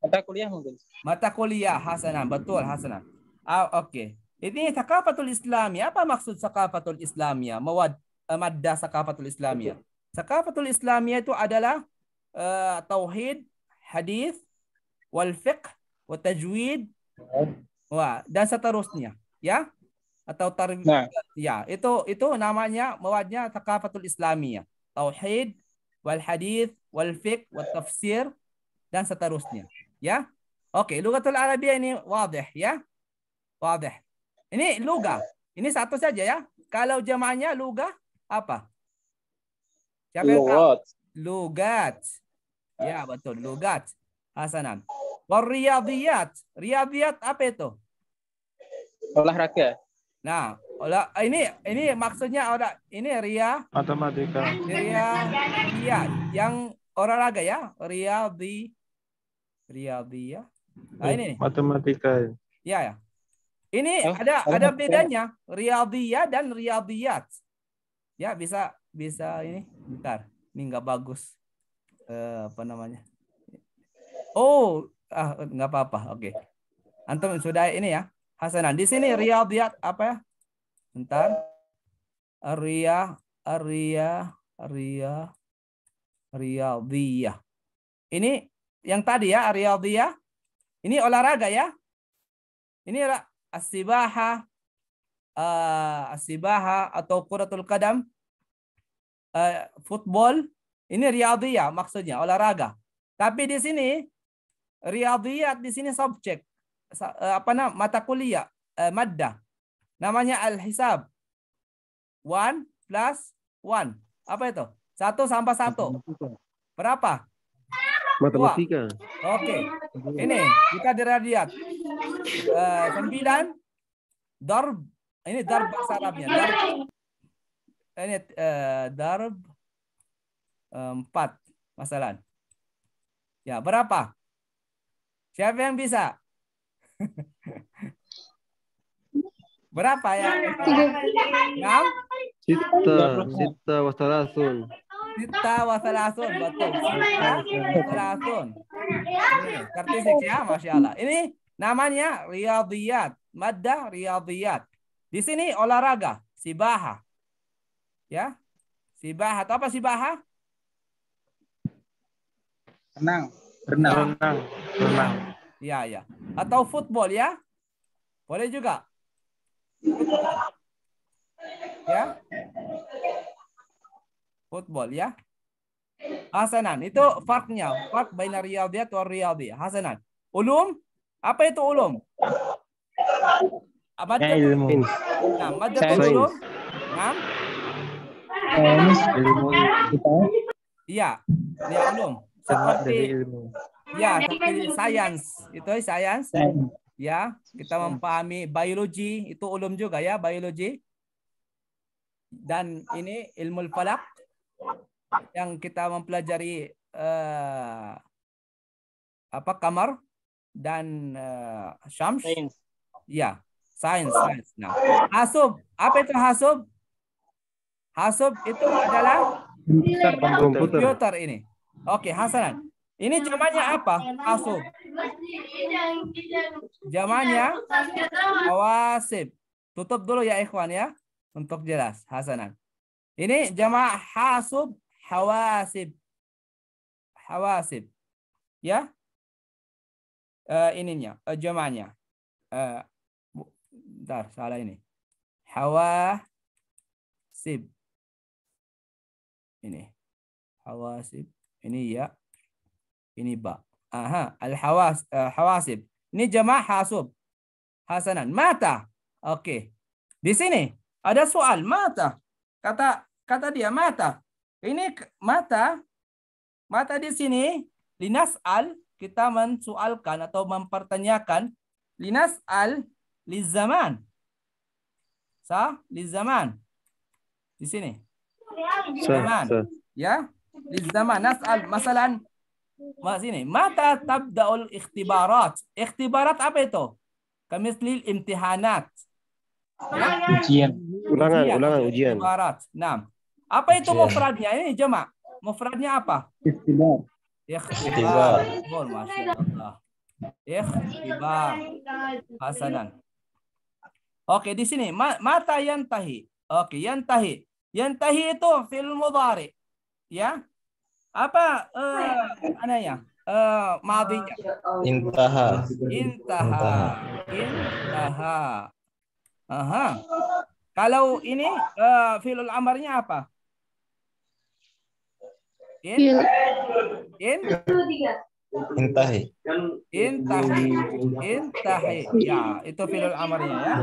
S1: Mata kuliah mungkin. Mata kuliah, hasanah. Betul, hasanah. Ah, Oke. Okay. Ini sakafatul Islamia Apa maksud sakafatul Islamia? Mawad, eh, madda sakafatul Islamia. Sakafatul Islamia itu adalah uh, tauhid, hadis, wal fiqh, wa tajwid, wa, dan seterusnya. Ya, atau tar nah. ya itu itu namanya mawadnya sakafatul Islamia. tauhid wal hadis wal fiqh wal tafsir dan seterusnya ya oke lugatul arabia ini wadih ya wadih ini luga ini satu saja ya kalau zamannya luga apa siapa yang lugat lugat ya betul lugat hasanan warriyadiyat riyadiyat apa itu olahraga nah olah ah, ini ini maksudnya orang ini ria
S2: matematika
S1: ria iya yang olahraga ya riyadi Riyadiyah. Nah, ini nih.
S2: Matematika.
S1: Ya ya. Ini oh, ada ada bedanya Riyadiyah dan Riyadiyat. Ya bisa bisa ini bentar. Ini nggak bagus. Eh, apa namanya? Oh, ah nggak apa-apa. Oke. Okay. Antum sudah ini ya. Hasanan. Di sini Riyadiyat apa ya? Bentar. Riyah, Riyah, Riyah, Riyadiyah. Ini yang tadi ya riyadhiyah. Ini olahraga ya. Ini asibaha uh, eh, asibaha atau kuratul kadam uh, eh, football ini riyadhiyah maksudnya olahraga. Tapi di sini riyadhiyat di sini subjek eh, apa nama mata kuliah uh, madda Namanya al-hisab. One plus one. Apa itu? Satu sampai satu. Berapa?
S3: Matematika. Oke. Ini
S1: kita di Eh Uh, sembilan. Darb. Ini darb bahasa Arabnya. Darb. Ini uh, darb eh, empat. Masalah. Ya, berapa? Siapa yang bisa? berapa ya?
S6: Enam?
S2: Sita, sita wasalasun.
S1: ستة وثلاثون betul ثلاثون tertisik ya masya Allah ini namanya riyadiyat madah riyadiyat di sini olahraga sibaha ya sibaha atau apa sibaha
S5: renang renang
S1: renang renang ya ya atau football ya boleh juga ya Football ya. Hasanan. Itu farknya. Fark dia riyadiyat wa dia Hasanan. Ulum? Apa itu ulum? Apa itu ilmu. Nah, ulum. Nah. ilmu kita. Iya. Ya ulum. Seperti ilmu. Ya, seperti sains Itu sains Ya, kita memahami biologi itu ulum juga ya, biologi. Dan ini ilmu falak yang kita mempelajari uh, apa kamar dan uh, syams. Ya, sains, sains. Nah, hasub, apa itu hasub? Hasub itu adalah komputer, ini. Oke, okay, Hasanan. Ini jamannya apa? Hasub. Jamannya awasib. Tutup dulu ya ikhwan ya untuk jelas Hasanan. Ini jamak hasub hawasib. Hawasib. Ya. Uh, ininya, uh, eh, jamaknya. Uh, eh, salah ini. Hawasib. Ini. Hawasib. Ini ya. Ini ba. Aha, al-hawas uh, hawasib. Ini jamak hasub. Hasanan. Mata. Oke. Okay. Di sini ada soal mata. Kata Kata dia mata. Ini mata. Mata di sini linas al kita mensoalkan atau mempertanyakan linas al li zaman. Sa li zaman. Di sini. Zaman. Ya. Li zaman nas'al masalan Mas ini, mata tabda'ul ikhtibarat. Ikhtibarat apa itu? Kamislil imtihanat. Ya?
S2: Ujian. Ulangan, ulangan, ujian. Ikhtibarat.
S1: Nah, apa itu mufradnya? Ini jamak. Mufradnya apa? istibar Ikhtibar. Masya Ikhtibar. Hasanan. Oke, di sini mata yantahi. Oke, yantahi. Yantahi itu fil mudhari. Ya. Apa eh ya. Eh madinya. Intaha. Intaha. Intaha. Aha. Kalau ini uh, filul amarnya apa? intahi intahi intahi ya itu filul amarnya ya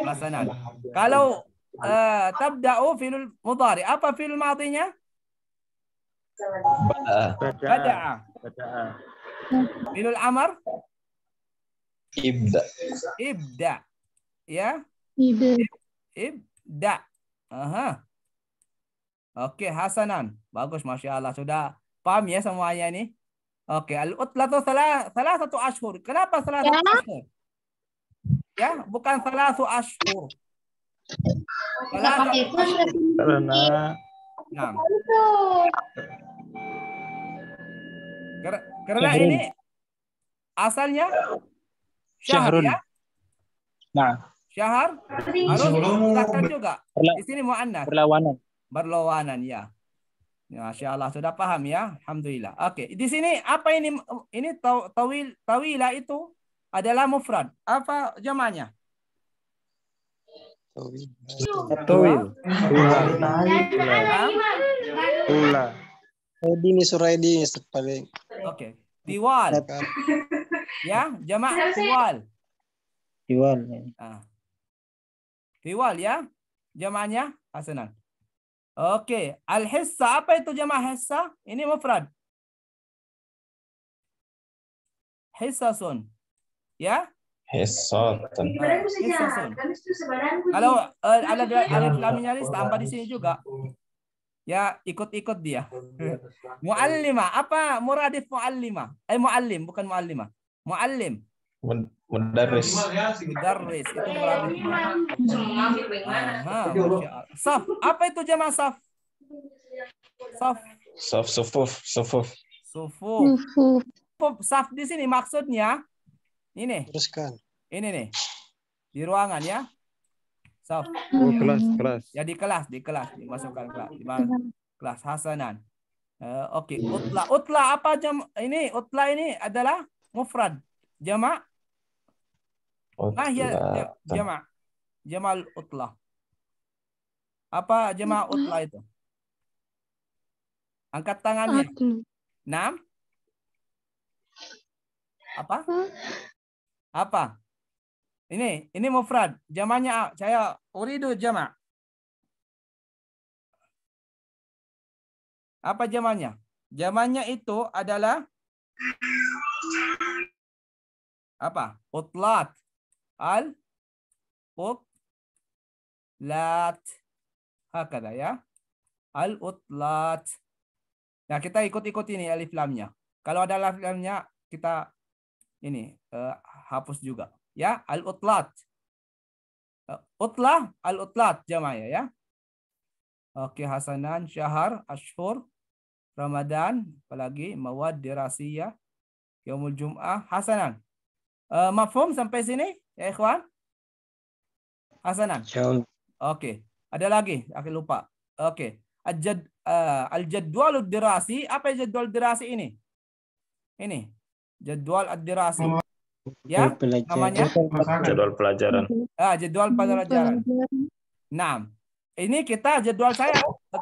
S1: pelaksanaan kalau uh, tabda'u filul mudhari apa filul madinya
S5: bada'a bada'a
S1: filul amar ibda ibda ya ibda ibda aha Oke, hasanan. Bagus, Masya Allah. Sudah paham ya semuanya ini? Oke, al-utlatu salah, salah satu ashur. Kenapa salah satu ya. ashur? Ya, bukan salah satu ashur. Salah satu gitu? Karena... Nah. Karena ini asalnya syahrun. Ya? Nah. Syahr? harus juga. Di sini mu'annas. perlawanan berlawanan ya. ya. Masya Allah sudah paham ya, alhamdulillah. Oke, okay. di sini apa ini ini tawil tawila itu adalah mufrad. Apa jamanya? Tawil. Tawil. Tawil.
S2: Ini Suraidi paling.
S1: Oke. Tiwal. Ya, jamak tiwal. Tiwal. Ah. Tiwal ya. Jamaknya Hasanah. Oke, al-hissa apa itu jama hissa? Ini mufrad. Hissasun. Ya?
S4: Hissatun.
S1: Hissasun. Kalau eh, ada ada telah kelaminnya tambah di sini juga. Ya, ikut-ikut dia. muallima, apa muradif muallima? Eh muallim bukan muallima. Muallim.
S3: Mudaris.
S1: Mudaris itu melalui. Nah, saf, apa itu jamaah saf? Saf.
S2: Saf, sufuf, sufuf.
S1: Sufuf. Saf di sini maksudnya ini. Teruskan. Ini nih. Di ruangan ya. Saf. Oh, kelas, kelas. Ya di kelas, di kelas, dimasukkan kelas. Di kelas hasanan. Uh, Oke, okay. utla. Utla apa jam ini? Utla ini adalah mufrad. Jamak ما هي جمع جمع الأطلة apa jemaah utlah itu? Angkat tangannya. Enam. Apa? Apa? Ini, ini mufrad. Jamanya ah, saya uridu jama. Apa jamanya? Jamanya itu adalah apa? Utlat al utlat hakada ya al utlat nah kita ikut-ikut ini alif lamnya kalau ada alif lamnya kita ini uh, hapus juga ya al utlat uh, eh, utlah al utlat jamaya ya oke okay, hasanan syahr ashur ramadan apalagi mawad dirasiyah yaumul jum'ah hasanan uh, mafhum sampai sini Ya, Ikhwan? Hasanan. Oke. Ada lagi, aku lupa. Oke. Ajad uh, eh, al jadwal dirasi, apa jadwal dirasi ini? Ini. Jadwal ad-dirasi. Ya, pelajaran. namanya jadwal pelajaran. Ah, jadwal pelajaran. Nah, ini kita jadwal saya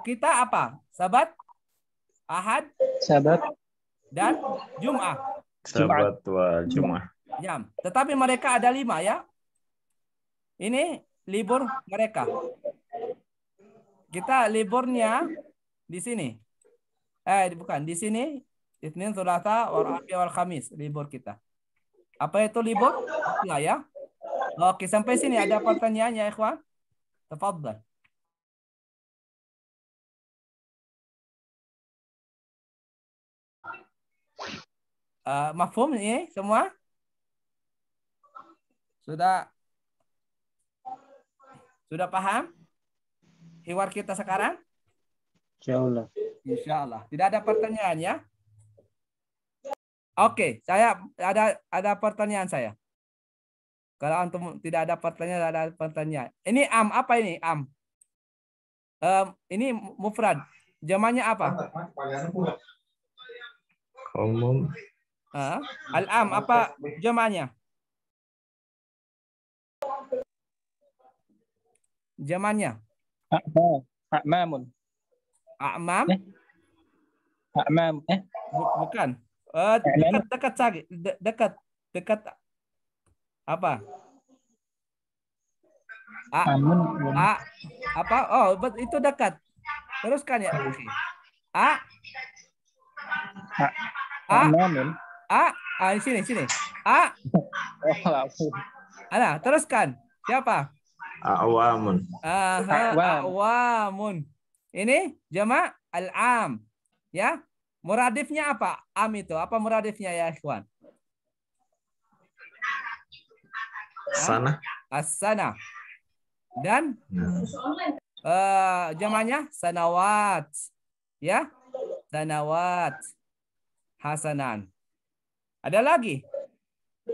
S1: kita apa? sahabat Ahad, sahabat dan Jumat. sahabat
S2: wal Jumat
S1: jam. Tetapi mereka ada lima ya. Ini libur mereka. Kita liburnya di sini. Eh bukan di sini. Isnin, Selasa, Rabu, Wal Kamis libur kita. Apa itu libur? Ya ya. Oke, sampai sini ada pertanyaan ya, ikhwan? Tafadhal. Uh, mafhum ini semua? Sudah sudah paham? Hiwar kita sekarang? Insya Allah. Insya Allah. Tidak ada pertanyaan ya? Oke, saya ada ada pertanyaan saya. Kalau antum tidak ada pertanyaan, tidak ada pertanyaan. Ini am apa ini am? Um, ini mufrad. Jamannya apa? Umum. Al am apa jamannya? Jamannya? A'mam. A'mamun. A'mam? Eh? A'mam. Eh? Bukan. Uh, dekat, dekat cari. De dekat. Dekat. Apa? A, A, apa? Oh, itu dekat. Teruskan ya. Okay. A, A, A, A, A, ah, sini, sini. A, oh, Alah, teruskan. Siapa?
S2: Awamun.
S1: awamun. Ini jema'ah al-am. Ya. Muradifnya apa? Am itu. Apa muradifnya ya, ikhwan? Sana. Asana. Dan uh, sanawat. Ya. Sanawat. Hasanan. Ada lagi?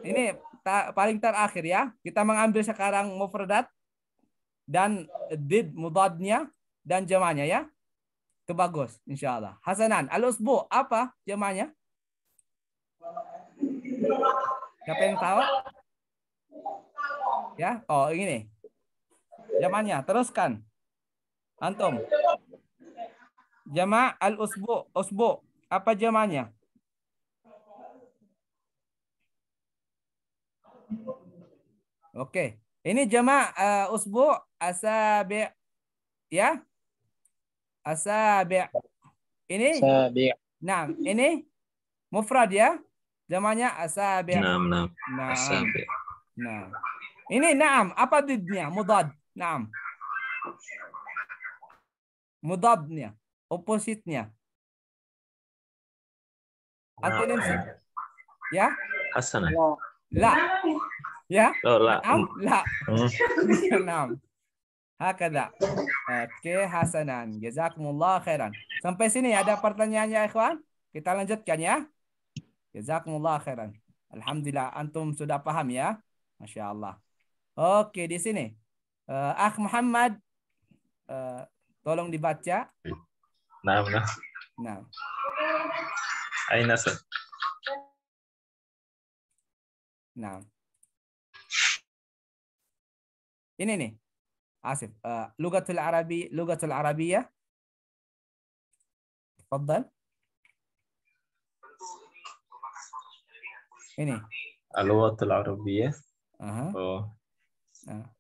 S1: Ini ta paling terakhir ya. Kita mengambil sekarang mufradat dan did mudadnya dan jamaknya ya. Kebagus insyaallah. Hasanan, al-usbu apa jamaknya? Siapa yang tahu? Ya, oh ini. Jamaknya teruskan. Antum. Jamak al-usbu, usbu. Apa jamaknya? Oke. Okay. Ini jamak uh, usbu asabi' ya asabi' ini asabi' nah ini mufrad ya jamaknya asabi' nah, nah. nah. asabi' nah ini naam apa didnya mudad naam mudadnya opposite-nya antonim nah, eh. ya hasanah eh? oh, la ya oh, la la, hmm. la. Hakada. Oke, hasanan. Jazakumullah khairan. Sampai sini ya, ada pertanyaannya, ikhwan? Kita lanjutkan ya. Jazakumullah khairan. Alhamdulillah, antum sudah paham ya. Masya Allah. Oke, di sini. Uh, ah Muhammad, uh, tolong dibaca. Nah, nah.
S5: Nah. Aina,
S1: Nah. Ini nih. اسف آه لغه العربي لغه العربيه تفضل
S5: هنا
S2: اللغه العربيه اها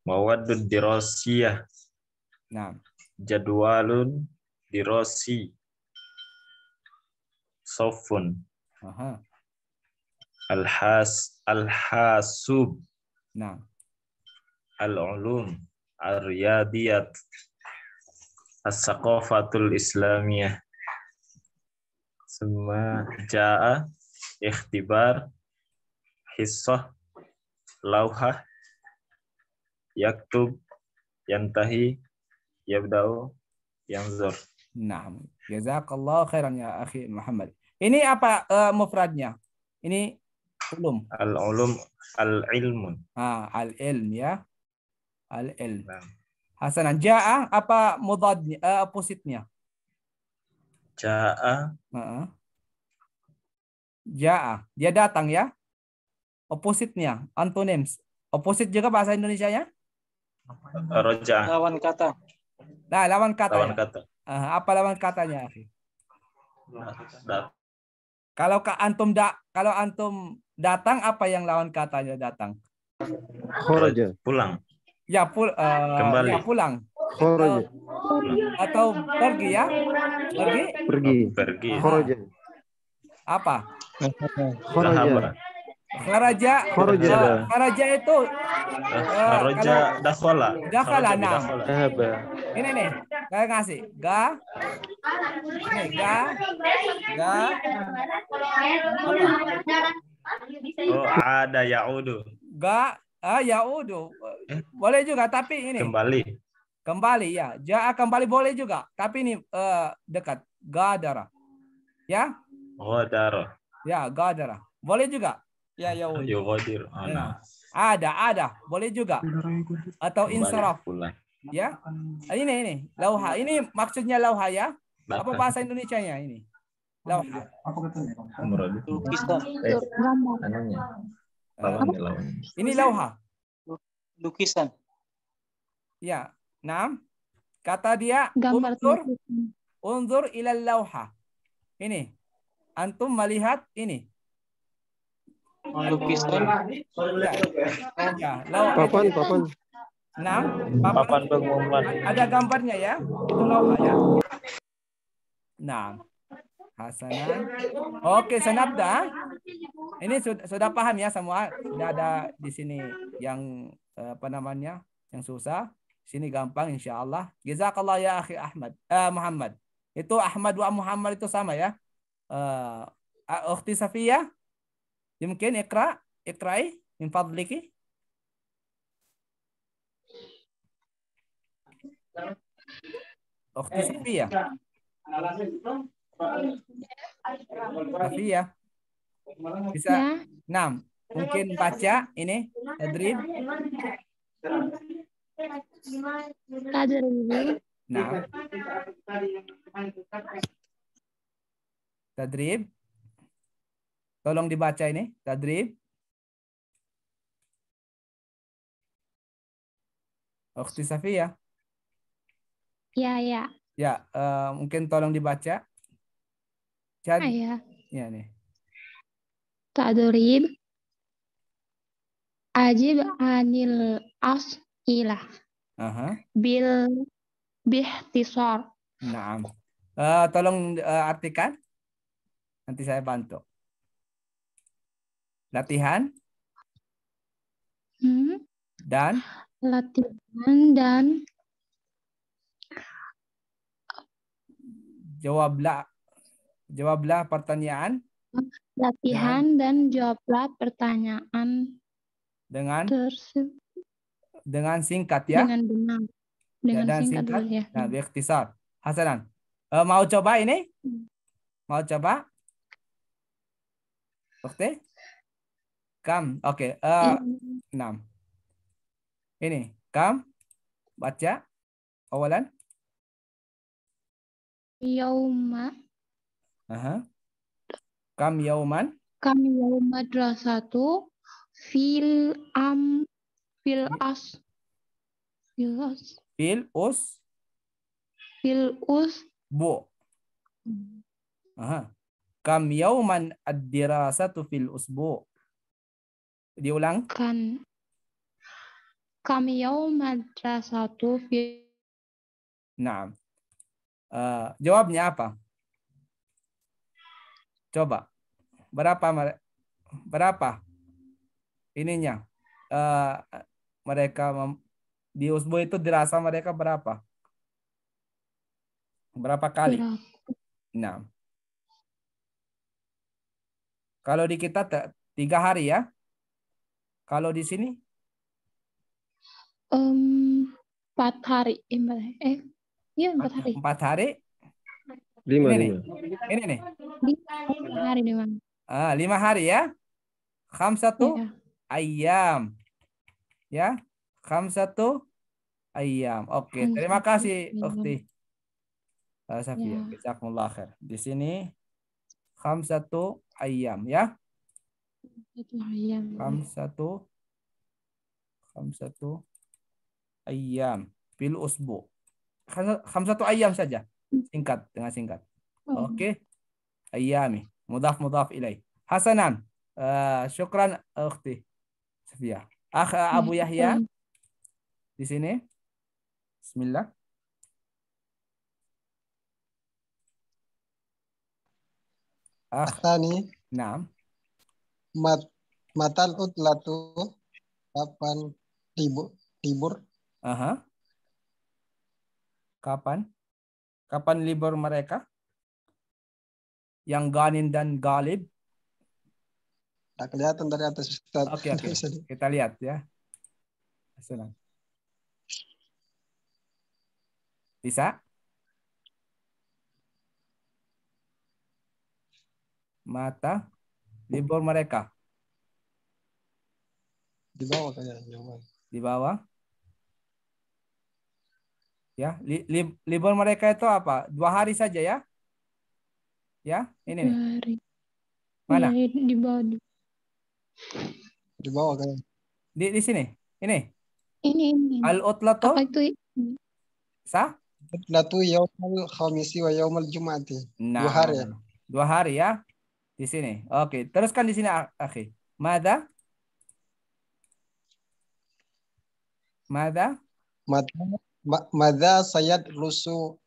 S2: مواد الدراسيه نعم جدول
S3: دراسي صف Aha. الحاس الحاسوب نعم
S2: العلوم Ar-Riyadiyat As-Saqafatul Islamiyah Semua Ja'a Ikhtibar Hissah Lauhah
S1: Yaktub Yantahi Yabda'u Yanzur Nah, jazakallah khairan ya akhi Muhammad. Ini apa uh, mufradnya? Ini ulum. Al ulum
S2: al ilmun.
S1: Ah, al ilm ya al El Hasanan jaa apa mudadnya uh, opposite-nya jaa uh-uh. jaa dia datang ya opposite-nya antonyms opposite juga bahasa Indonesia ya roja lawan kata nah lawan kata lawan ya? kata uh, apa lawan katanya
S5: Nah,
S1: Kalau ke antum da, kalau antum datang apa yang lawan katanya datang?
S2: Kharaja. Pulang.
S1: Ya, pul uh, Kembali. ya pulang. Atau, atau pergi ya? Pergi? Pergi.
S2: Pergi. Khoroja. Apa? Khoroja.
S1: Eh, Kharaja. itu eh, Kharaja
S2: uh, dakhala. Dakhala nah.
S1: Ini nih, saya ngasih ga ini, ga ga Oh,
S2: ada ya udah
S1: Ga ah ya udah, eh. boleh juga tapi ini kembali kembali ya Ja kembali boleh juga tapi ini uh, dekat gadara ya
S2: Oh, gadara
S1: ya gadara boleh juga ya ya
S2: udah ya. Ah, ya.
S1: ada ada boleh juga atau insraf ya ini ini lauha ini maksudnya lauha ya apa bahasa Indonesia ini
S2: lauha apa katanya lukis eh, anunya ini lauha. Lukisan.
S1: Ya. Nam. Kata dia, Gambar unzur, unzur ilal lauha. Ini. Antum melihat ini. Lukisan. Ya. ya. Lauha. Papan, papan. papan, papan pengumuman. Ada gambarnya ya. Itu lauha ya. Nah. Hasanah. Ah, Oke, senapda. Ini sudah, sudah paham ya semua. Tidak ada di sini yang eh, apa namanya yang susah. Sini gampang insya Allah. Jazakallah ya akhi Ahmad. Eh, Muhammad. Itu Ahmad wa Muhammad itu sama ya. Eh, Ukti Safiya. Ya, mungkin ikra. Ikra'i. Min fadliki. Ukti Safiya. Iya. Bisa ya. enam. Mungkin baca ini tadrib.
S5: Tadrib.
S1: Nah. Tadrib. Tolong dibaca ini tadrib. Ukhti ya? Ya, ya. Ya, uh, mungkin tolong dibaca jadi أيوة. يعني
S6: تدريب أجيب عن الأسئلة أها. bil bihtisar.
S1: Naam. Uh, tolong uh, artikan. Nanti saya bantu. Latihan. Hmm. Dan.
S6: Latihan dan.
S1: Jawablah Jawablah pertanyaan.
S6: Latihan dengan, dan jawablah pertanyaan
S1: dengan tersebut. Dengan singkat ya. Dengan
S6: benar. Dengan ya, dengan singkat, singkat ya. Nah,
S1: ya, ikhtisar. Hasanan. Uh, mau coba ini? Mau coba? Oke. Okay. Kam. Oke. Okay. Uh, eh, iya. enam. Ini. Kam. Baca. Awalan.
S6: Yauma
S1: Aha. Kam yauman?
S6: Kam yaum satu fil am fil hmm. as fil as
S1: fil us
S6: fil us
S1: bu. Aha. Kam yauman ad-dirasatu fil usbu. Diulang. Kan
S6: kam yaum satu fil
S1: Nah, Uh, jawabnya apa? Coba berapa berapa ininya uh, mereka di Usbu itu dirasa mereka berapa? Berapa kali? Enam. Kalau di kita tiga hari ya. Kalau di sini?
S6: Um, empat hari. Eh, empat hari. Empat eh, iya, hari?
S1: Lima, ini lima. Nih. Ini nih.
S6: Lima hari, nih bang.
S1: Ah, lima hari ya. satu iya. ya. ayam. Ya. satu ayam. Oke, okay. terima kasih, Ukti. Safia, iya. jazakumullah lahir Di sini satu ayam ya. satu kam satu ayam bil usbu. satu ayam saja. Singkat, dengan singkat. Oh. Oke. Okay. Ayami. Mudaf mudaf ilai. Hasanan. Uh, syukran eh, ukhti. Sofia. Akh eh, Abu iya, Yahya. Di sini. Bismillah. Akh. Tani. Naam.
S2: Mat matal utlatu kapan libur
S1: libur? Aha. Kapan? Kapan libur mereka? Yang Ganin dan Galib. Tak kelihatan dari atas. Oke, okay, okay. kita lihat ya. Senang. Bisa? Mata libur mereka.
S2: Di bawah kayaknya.
S1: Di bawah. Ya, li, li, libur mereka itu apa? Dua hari saja ya? Ya, ini nih.
S6: Hari. Mana? Ya, di bawah.
S1: Di bawah kan. Di di sini. Ini. Ini ini. Al utlatu.
S2: Apa
S6: itu?
S1: Sa? Utlatu yaumul
S2: khamisi wa yaumul jum'ati.
S1: Nah, dua hari ya. Dua hari ya. Di sini. Oke, teruskan di sini akhi. Mada? Mada? Mada Mada sayat rusu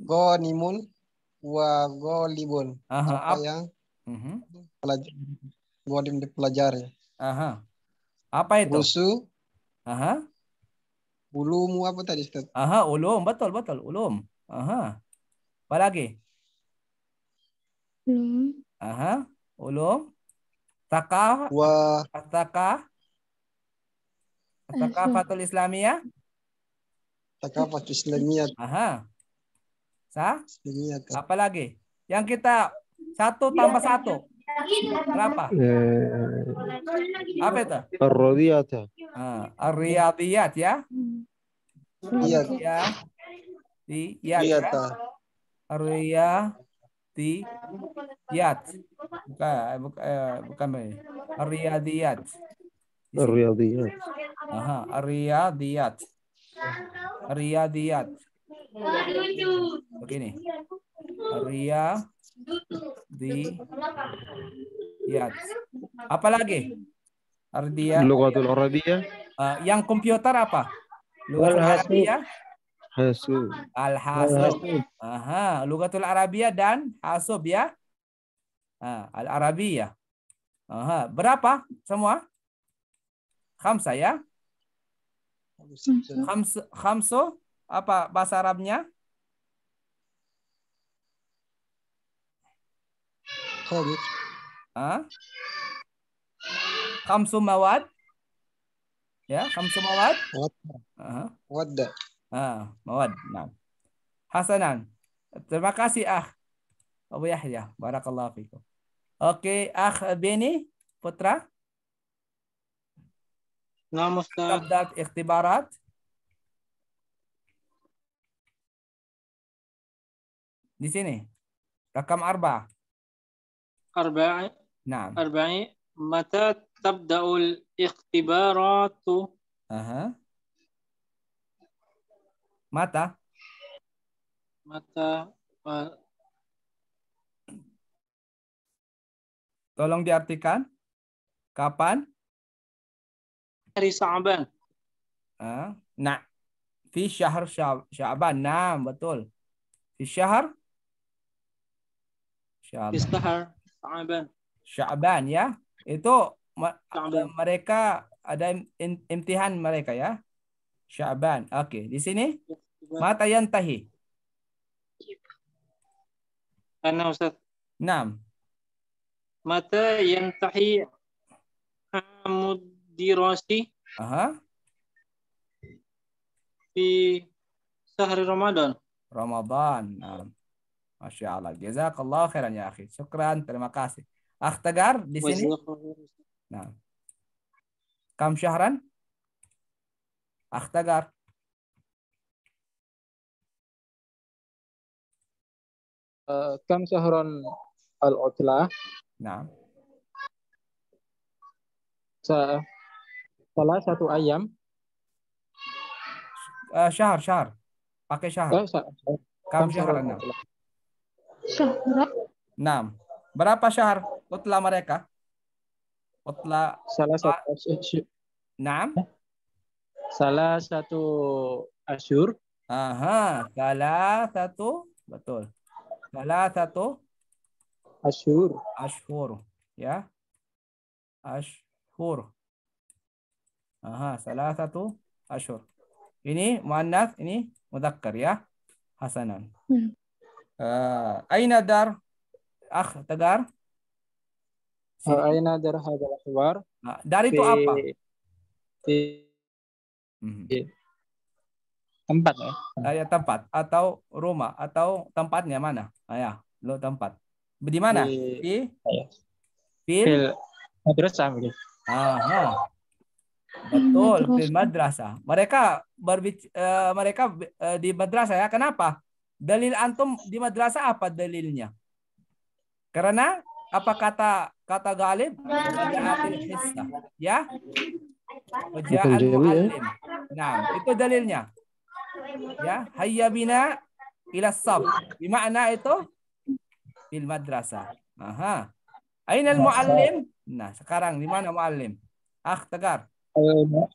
S2: gonimun wa golibun. Aha, apa ap yang uh mhm. -huh. pelajari, dipelajari. Aha. Apa itu? Rusu.
S1: Aha. Ulumu apa tadi Aha, ulum. Betul, betul. Ulum. Aha. Apa lagi? Ulum. Aha. Ulum. Taka. Wa. Taka. Taka eh, Fatul Islamiyah. Takafah Islamiyah. Aha. Sa? Apa lagi? Yang kita satu tambah iya, satu. Berapa? Eh, eh. Apa itu? Ar-Riyadiyat. Ya. Ah, Ar-Riyadiyat ya. Iya. Riyad. Ya. Di iya, ya. Ar-Riyadiyat. Bukan, eh, bukan, eh, bukan. Ar-Riyadiyat. Ar-Riyadiyat. Aha, Ar-Riyadiyat. Riyadiyat. Begini. Ria
S5: di
S2: yat. Apa lagi?
S1: Ardia. Lugatul Arabia. Uh, eh, yang komputer apa? Lugatul Arabia. Hasub. Al hasub. Aha, lugatul Arabia dan hasub ya. Uh, al Arabia. Aha, berapa semua? Khamsa ya. Khamsu, khamsu apa bahasa Arabnya? Khamsu. ah? Khamsu mawad. Ya, khamsu mawad. mawad. Ah, mawad. Nah. Hasanan. Terima kasih, ah. Abu Yahya. Barakallahu fikum. Oke, ah Beni Putra. Namaste. ikhtibarat. Di sini. Mata
S2: ikhtibaratu.
S1: Mata. Mata. Tolong diartikan. Kapan? hari Sa'ban. Ha? Ah, nah. Fi syahr Sya'ban. Nah, betul. Fi syahr Sya'ban. Istahar Sya'ban. Sya'ban ya. Itu Sya'ban. mereka ada imtihan mereka ya. Sya'ban. Oke, okay. di sini mata yang tahi Anak Ustaz. Naam.
S2: Mata yang tahi Hamud Rossi
S1: Aha. di sehari Ramadan. Ramadan. Nah, Masya Allah. Jazakallah khairan ya akhi. Syukran. Terima kasih. Akhtagar di sini. Nah. Kam syahran? Akhtagar.
S4: Uh, eh, kam syahran al-utlah? Nah.
S2: Sa Salah satu ayam.
S1: Uh, eh, syahr syahr Pakai syahr Oh, Kam enam. syahr Enam. Berapa syahr utla mereka? Utla. Salah satu asyur. Enam. Salah satu asyur. Aha. Salah satu. Betul. Salah satu. Asyur. Asyur. Ya. Asyur. Aha, salah satu asyur. Ini muannas, ini mudakkar ya. Hasanan. Uh, aina dar akh tegar? Uh, aina dar hadal akhbar? Nah, dari itu apa? Di, hmm. tempat ya. Ah, ya tempat atau rumah atau tempatnya mana? Ah, ya, lo tempat. Di mana? Di, di iya.
S2: fil, fil madrasah
S1: Ah, Iya, Betul, di madrasah. Mereka berbic uh, mereka uh, di madrasah ya. Kenapa? Dalil antum di madrasah apa dalilnya? Karena apa kata kata Galib? Ya. ya. Nah, itu dalilnya. Ya, hayya bina ila sab. Di itu di madrasah. Aha. Ainal muallim? Nah, sekarang di mana muallim? Ah, Tegar.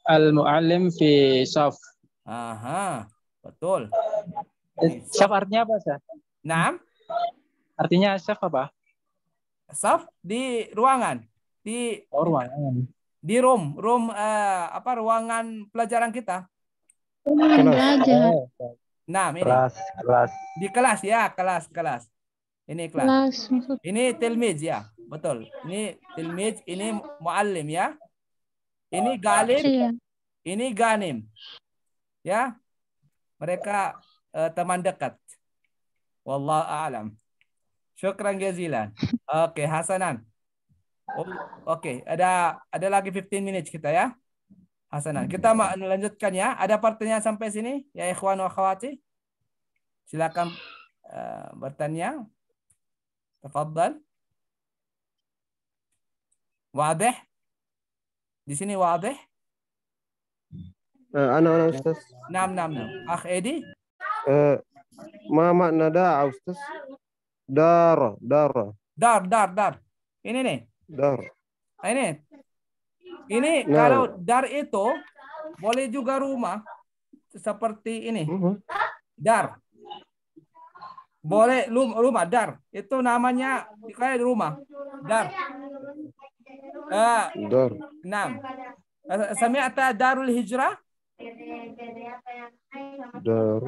S1: Al-mu'allim
S2: fi syaf. Aha, betul. Eh, syaf artinya
S1: apa, Ustaz? Naam. Artinya syaf apa? Syaf di ruangan. Di oh, ruangan. Di room, room uh, apa ruangan pelajaran kita?
S4: Ruangan belajar.
S1: Nah, ini. Kelas, kelas. Di kelas ya, kelas, kelas. Ini kelas. kelas Ini tilmiz ya, betul. Ini tilmiz, ini muallim ya. Ini Galim, iya. ini Ganim. Ya. Mereka uh, teman dekat. Wallah a'lam. Syukran jazilan. Oke, okay, Hasanan. Oh, oke, okay. ada ada lagi 15 minutes kita ya. Hasanan. Kita melanjutkan ya. Ada pertanyaan sampai sini ya ikhwan wa khawati. Silakan uh, bertanya. Tafadhal. Wadih? Di sini ana, eh,
S2: ana, ya. Ustaz.
S1: أستاذ نعم نعم Akh Edi? إيدي
S2: eh, ma
S1: makna da'a, ah, Ustaz? Dar, dar dar dar dar. ini nih dar ah, ini ini nah. kalau dar itu boleh juga rumah seperti ini mhm. dar boleh rumah dar itu namanya kayak rumah dar آه دار نعم سمعت دار الهجرة؟ دار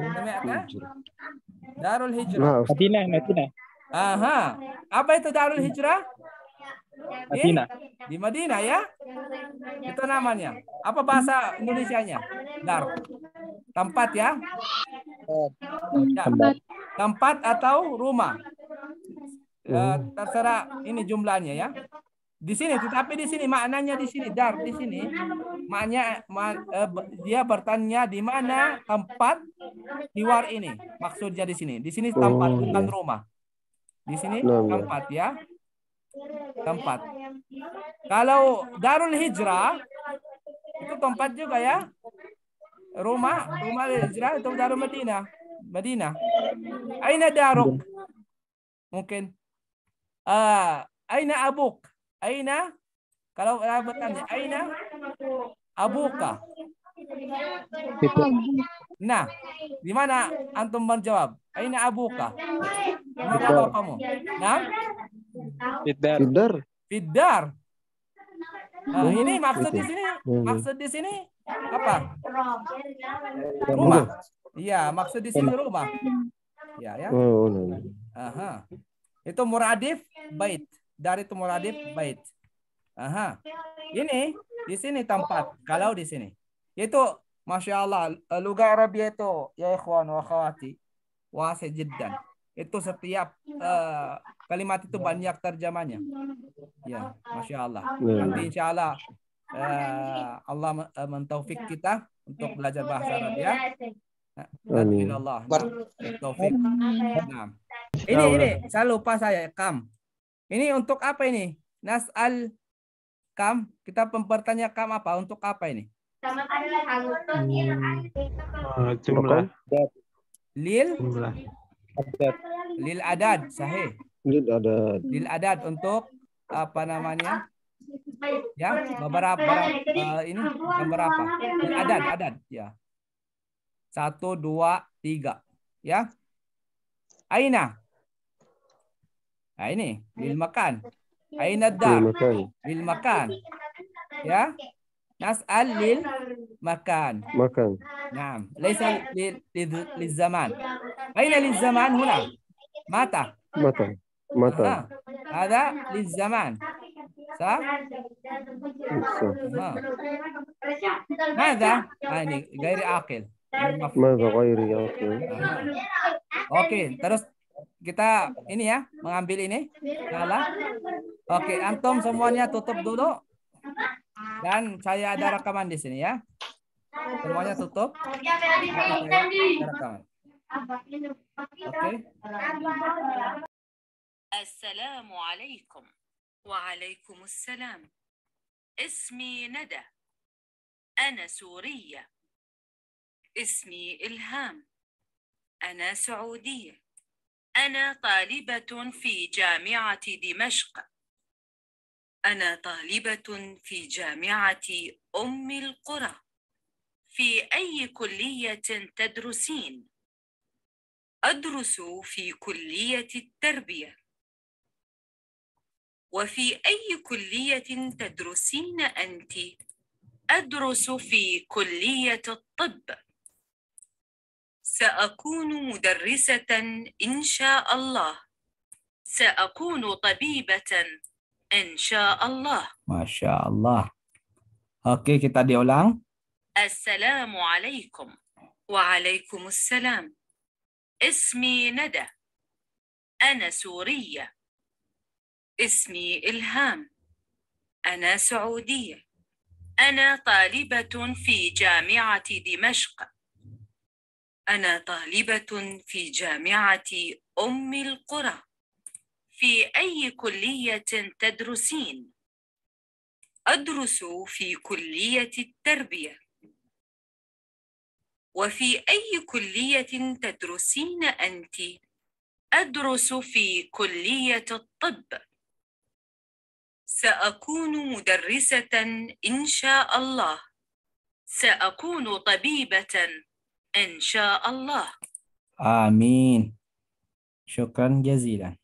S1: hijrah, nah,
S2: Madinah الهجرة Aha.
S1: Apa itu Darul Hijrah? Madinah. Di Madinah ya? Itu namanya. Apa bahasa Indonesia nya Dar. Tempat ya? ya? Tempat. Tempat atau rumah? Eh, eh. terserah ini jumlahnya ya di sini tetapi di sini maknanya di sini dar di sini maknanya ma, eh, dia bertanya di mana tempat diwar ini maksudnya di sini di sini tempat oh, bukan rumah di sini nah, nah. tempat ya tempat kalau darul hijrah itu tempat juga ya rumah rumah hijrah itu darul Madinah Madinah
S5: aina daruk
S1: mungkin uh, aina abuk Aina? Kalau uh, eh, bertanya, Aina?
S6: Abuka. Nah, di mana
S1: antum menjawab? Aina abuka? Mana kamu? Nah? Fidar. Fidar. Fidar. Nah, ini maksud di sini, maksud di sini apa? Rumah. Iya, maksud di sini rumah. Iya, ya,
S2: ya.
S1: Aha. Itu muradif bait dari Tumuradib bait. Aha. Ini di sini tempat kalau oh. di sini. Itu Masya Allah, luga Arabia itu ya ikhwan wa khawati wasi jiddan. Itu setiap uh, kalimat itu banyak terjemahnya. Ya, Masya Allah. Ya. Nanti insya Allah uh, Allah eh, mentaufik kita untuk belajar bahasa ya, Amin. Allah. Nah. Ini ini saya lupa saya kam. Ini untuk apa ini? Nas al kam. Kita mempertanya kam apa? Untuk apa ini? Hmm. Eh, Lil? Adad. Lil adad, sahih. Lil adad. Lil adad untuk apa namanya? Ya, beberapa uh, ini beberapa? Lil adad, adad, ya. Satu, dua, tiga. Ya. Aina, Nah ini, lil makan. Aina dar? Lil makan. Ya. Nas'al lil makan. Makan. Naam. Laysa lil lil zaman. Aina lil zaman huna? Mata. Mata. Mata.
S6: Ada
S1: lil zaman. صح؟ ah, Ini, gairi akil. عاقل ماذا kita ini ya mengambil ini Lala. Oke, antum semuanya tutup dulu. Dan saya ada rekaman di sini ya. Semuanya tutup.
S6: Rekaman. Oke.
S7: Assalamualaikum. Waalaikumsalam. Ismi Nada, Ana Suriya Ismi Ilham Ana Saudiya أنا طالبة في جامعة دمشق. أنا طالبة في جامعة أم القرى. في أي كلية تدرسين؟ أدرس في كلية التربية. وفي أي كلية تدرسين أنتِ؟ أدرس في كلية الطب. سأكون مدرسة إن شاء الله سأكون طبيبة إن شاء الله
S1: ما شاء الله Okey, kita diulang.
S7: عليكم وعليكم السلام. اسمي ندى. أنا سورية. اسمي إلهام. أنا سعودية. أنا طالبة في جامعة دمشق. أنا طالبة في جامعة أم القرى في أي كلية تدرسين؟ أدرس في كلية التربية وفي أي كلية تدرسين أنتِ؟ أدرس في كلية الطب سأكون مدرسة إن شاء الله سأكون طبيبة Insya
S1: Amin. Syukran jazilan.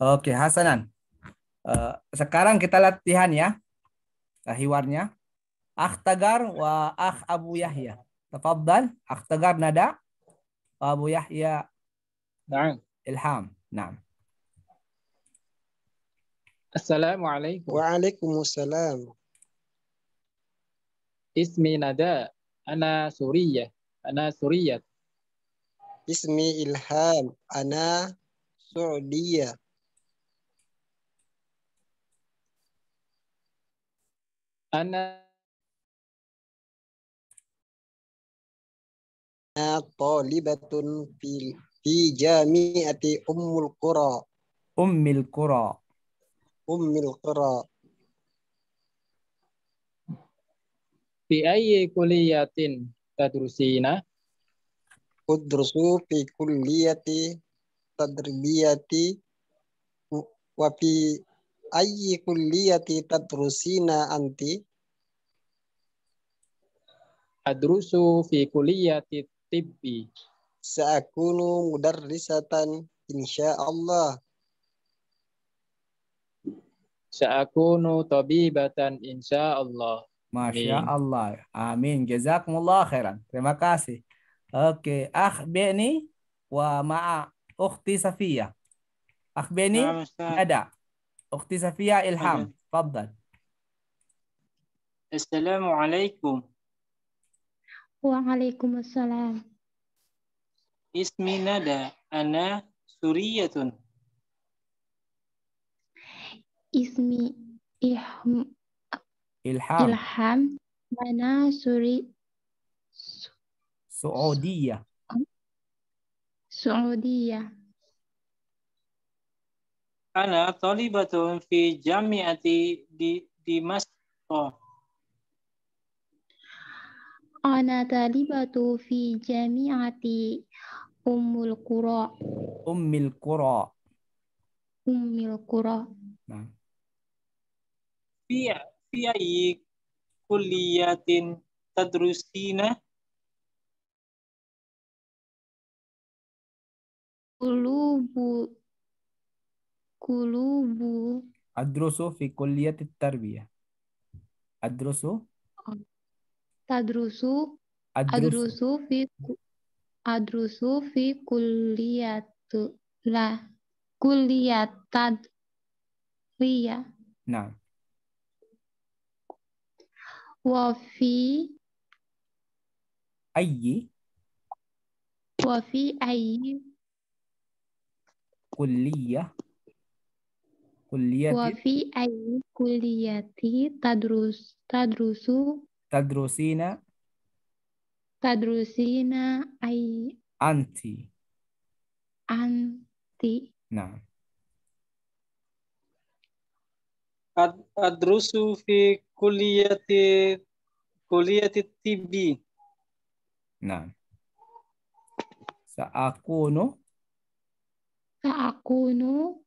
S1: Oke, Hasanan. Uh, sekarang kita latihan ya. Hiwarnya. Akhtagar wa Akh Abu Yahya. Tafadhal. Akhtagar nada. Abu Yahya. Naam. Ilham. Naam.
S2: Assalamualaikum. Waalaikumsalam. Ismi nada. Ana Suriyah ana suriyat ismi ilham ana suudiya ana ana talibatun fi jami'ati ummul qura ummul qura ummul qura fi ayyi tadrusina udrusu fi kulliyati tadribiyati wa fi ayyi kulliyati tadrusina anti adrusu fi kulliyati tibbi saakunu mudarrisatan insyaallah
S1: saakunu tabibatan insyaallah ما إيه. شاء الله امين جزاكم الله خيرا في كاسي اوكي اخ بيني ومع اختي صفيه اخ بيني ندى نعم اختي صفيه الهام تفضل
S2: السلام عليكم
S6: وعليكم السلام
S2: اسمي ندى انا سوريه
S6: اسمي إلحام إلحام سوري
S1: سعودية
S6: سعودية
S2: أنا طالبة في جامعة دمشق
S6: أنا طالبة في جامعة أم القرى
S1: أم القرى
S6: أم القرى
S1: نعم
S2: في fi kulliyatin tadrusina
S6: kulubu kulubu
S1: adrusu fi kulliyati tarbiyah adrusu
S6: tadrusu adrusu fi adrusu fi kulliyatu la kulliyatat Iya. Nah, وفي أي وفي أي
S1: كلية كلية
S6: وفي أي كلية تدرس تدرس
S1: تدرسين
S6: تدرسين أي أنت أنت نعم
S2: أدرس في kuliah kuliah TV,
S1: Nah. sa sa aku
S6: Sa'akunu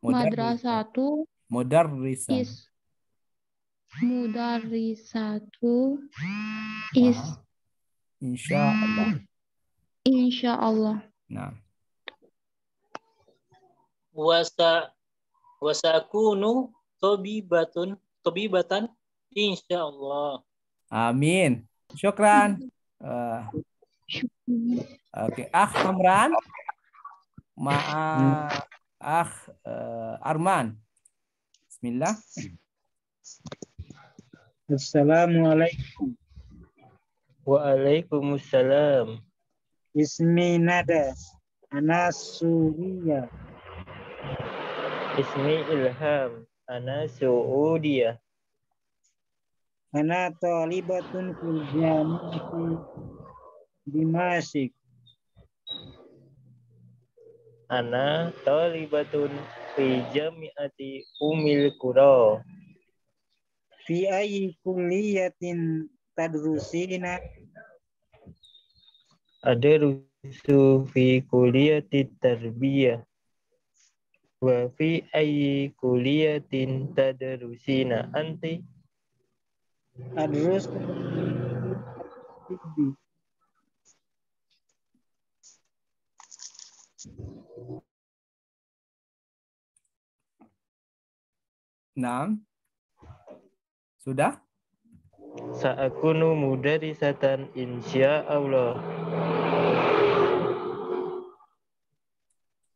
S1: Sa'akunu madrasatu satu is
S6: mudarrisatu is insyaallah Allah,
S1: nah
S2: wasa wasakunu tobi batun tobi batan insya Allah.
S1: Amin. Syukran. Uh, Oke, okay. ah Kamran. maaf ah uh, eh, Arman. Bismillah.
S2: Assalamualaikum. Waalaikumsalam. Ismi Nada. Anas Surya. Ismi Ilham. Ana Saudia. Ana talibatun fil jami'ati Dimasik. Ana talibatun fi jami'ati Umil Qura. Fi ayyi kulliyatin tadrusina? Ada rusu fi kuliyatit tarbiyah wa fi ayyi kuliyatin tadrusina anti adrus Enam. Sudah? Sa'akunu mudarisatan insya Allah.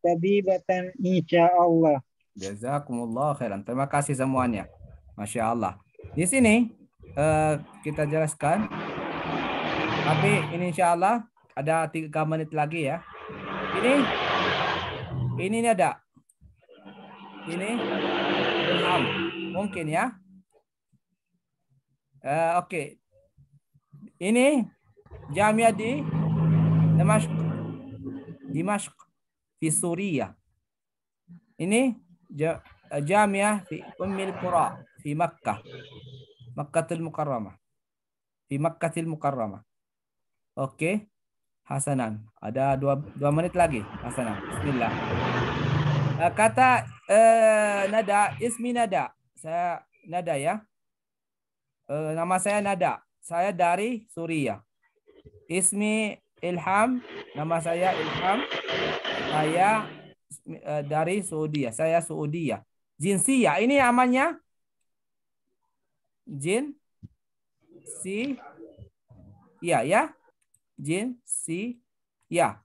S1: tabibatan insya Allah. Jazakumullah khairan. Terima kasih semuanya. Masya Allah. Di sini uh, kita jelaskan. Tapi ini insya Allah ada tiga menit lagi ya. Ini ini, ini ada. Ini mungkin ya. Uh, Oke. Okay. Ini Jamia di Damaskus. Dimashq fi Suriah. Ini eh, jamiah fi Ummil Qura fi Makkah. Makkahul Mukarramah. Fi al Mukarramah. Oke. Hasanan. Ada dua, dua menit lagi. Hasanan. Bismillah. Eh, kata eh, Nada, ismi Nada. Saya Nada ya. Eh, nama saya Nada. Saya dari Suriah. Ismi Ilham, nama saya Ilham. Saya eh, dari Saudi ya. Saya Saudi ya. Jinsia. Ya, ini namanya jin si ya ya. Jin si ya.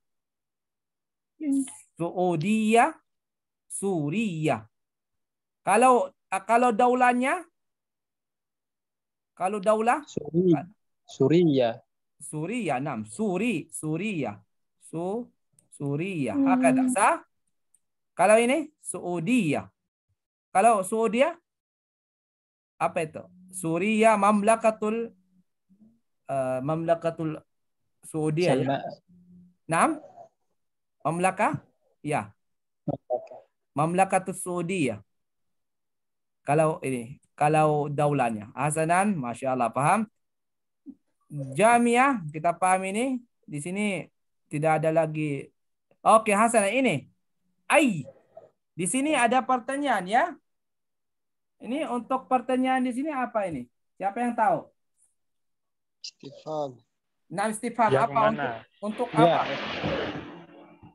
S1: Saudiya, Suria, ya. Kalau eh, kalau daulanya kalau daulah Suri, Suria. Ya. Suria, nam Suri Suria, su Suria. Hmm. Hakada. Sah? Kalau ini Saudia. Kalau Saudia apa itu? Suria Mamlakatul uh, Mamlakatul Saudia. Ya? Nam? Mamlaka? Ya. Mamlakatul Saudia. Kalau ini, kalau daulanya. Hasanan, Masya Allah, paham? jamiah ya, kita paham ini di sini tidak ada lagi. Oke Hasan ini ai di sini ada pertanyaan ya. Ini untuk pertanyaan di sini apa ini? Siapa yang tahu? Stefan Nah, Stefan apa mana? untuk, untuk ya. apa?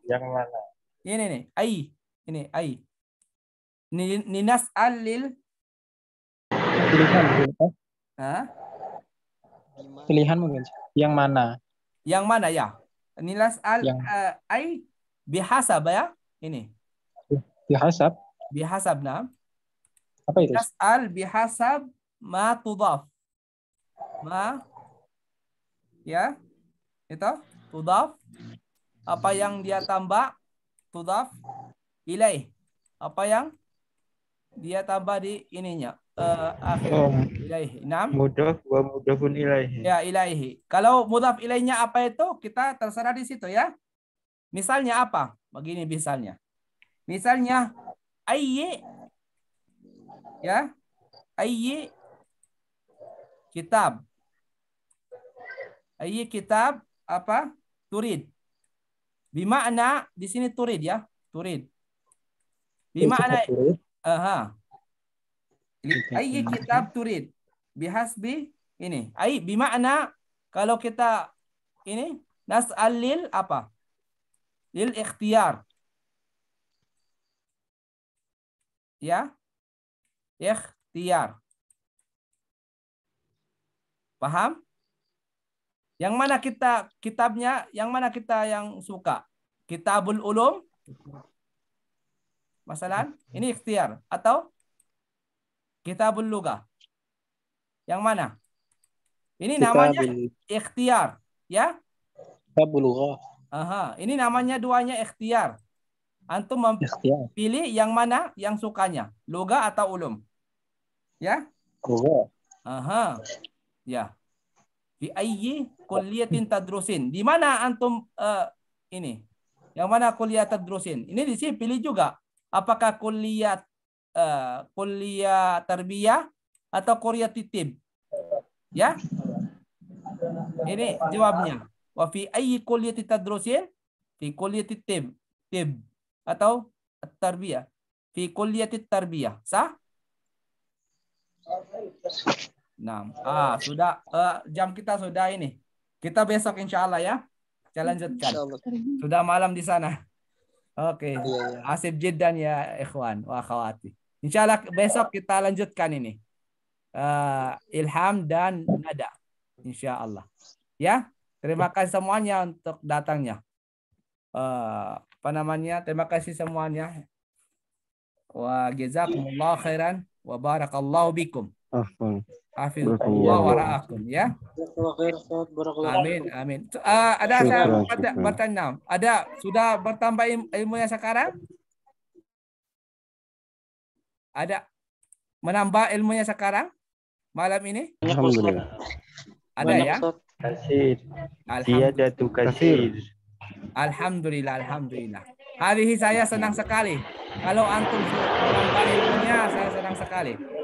S1: Yang mana? Ini nih, ai. Ini ai. Ninas alil. Hah? Pilihan mungkin. Yang mana? Yang mana ya? Nilas al yang. Uh, ai bihasab ya? Ini. Bihasab. Bihasab nah. Apa itu? Nilas al bihasab ma tudaf. Ma ya. Itu tudaf. Apa yang dia tambah tudaf nilai Apa yang dia tambah di ininya uh, akhir um, ilaihi.
S2: mudah wa
S1: Ya, ilaihi. Kalau mudaf ilainya apa itu? Kita terserah di situ ya. Misalnya apa? Begini misalnya. Misalnya ayyi ya. Ayyi kitab. Ayyi kitab apa? Turid. bima'na di sini turid ya, turid. bima'na aha. Ayyi kitab turid? Bihasbi ini. Ay bimakna kalau kita ini nas alil apa? Lil ikhtiar. Ya. Ikhtiar. Paham? Yang mana kita kitabnya? Yang mana kita yang suka? Kitabul Ulum? Masalah? Ini ikhtiar atau Kitabul Lugah. Yang mana? Ini Kitab namanya ikhtiar, ya? Kitabul Lugah. Aha, ini namanya duanya ikhtiar. Antum
S2: memilih
S1: yang mana yang sukanya, Lugah atau ulum? Ya? Lugah. Aha. Ya. Bi ayyi tinta tadrusin? Di mana antum uh, ini? Yang mana kuliah tadrusin? Ini di sini pilih juga. Apakah kuliah uh, kuliah terbiah atau kuliah titip Ya? Ini jawabnya. Wa fi ayyi kuliah tadrusin? Fi kuliah tib. Tib atau terbiah Fi kuliah terbiah Sah? Enam. Ah, sudah uh, jam kita sudah ini. Kita besok insya Allah ya. kita lanjutkan. Sudah malam di sana. Oke. Okay. Iya, iya. Asib jiddan ya ikhwan wa khawatir. Insya Allah besok kita lanjutkan ini. Uh, ilham dan nada. Insya Allah. Ya, terima kasih semuanya untuk datangnya. Uh, apa namanya? Terima kasih semuanya. Wa jazakumullah khairan wa barakallahu bikum. Hafizullah wa ra'akum ya. Amin amin. Uh, ada saya bertanya, ada sudah bertambah ilmunya sekarang? Ada menambah ilmunya sekarang malam ini? Alhamdulillah.
S2: Ada ya? Kasir. Dia kasir.
S1: Alhamdulillah, alhamdulillah. Hari ini saya senang sekali. Kalau antum menambah ilmunya, saya
S4: senang sekali.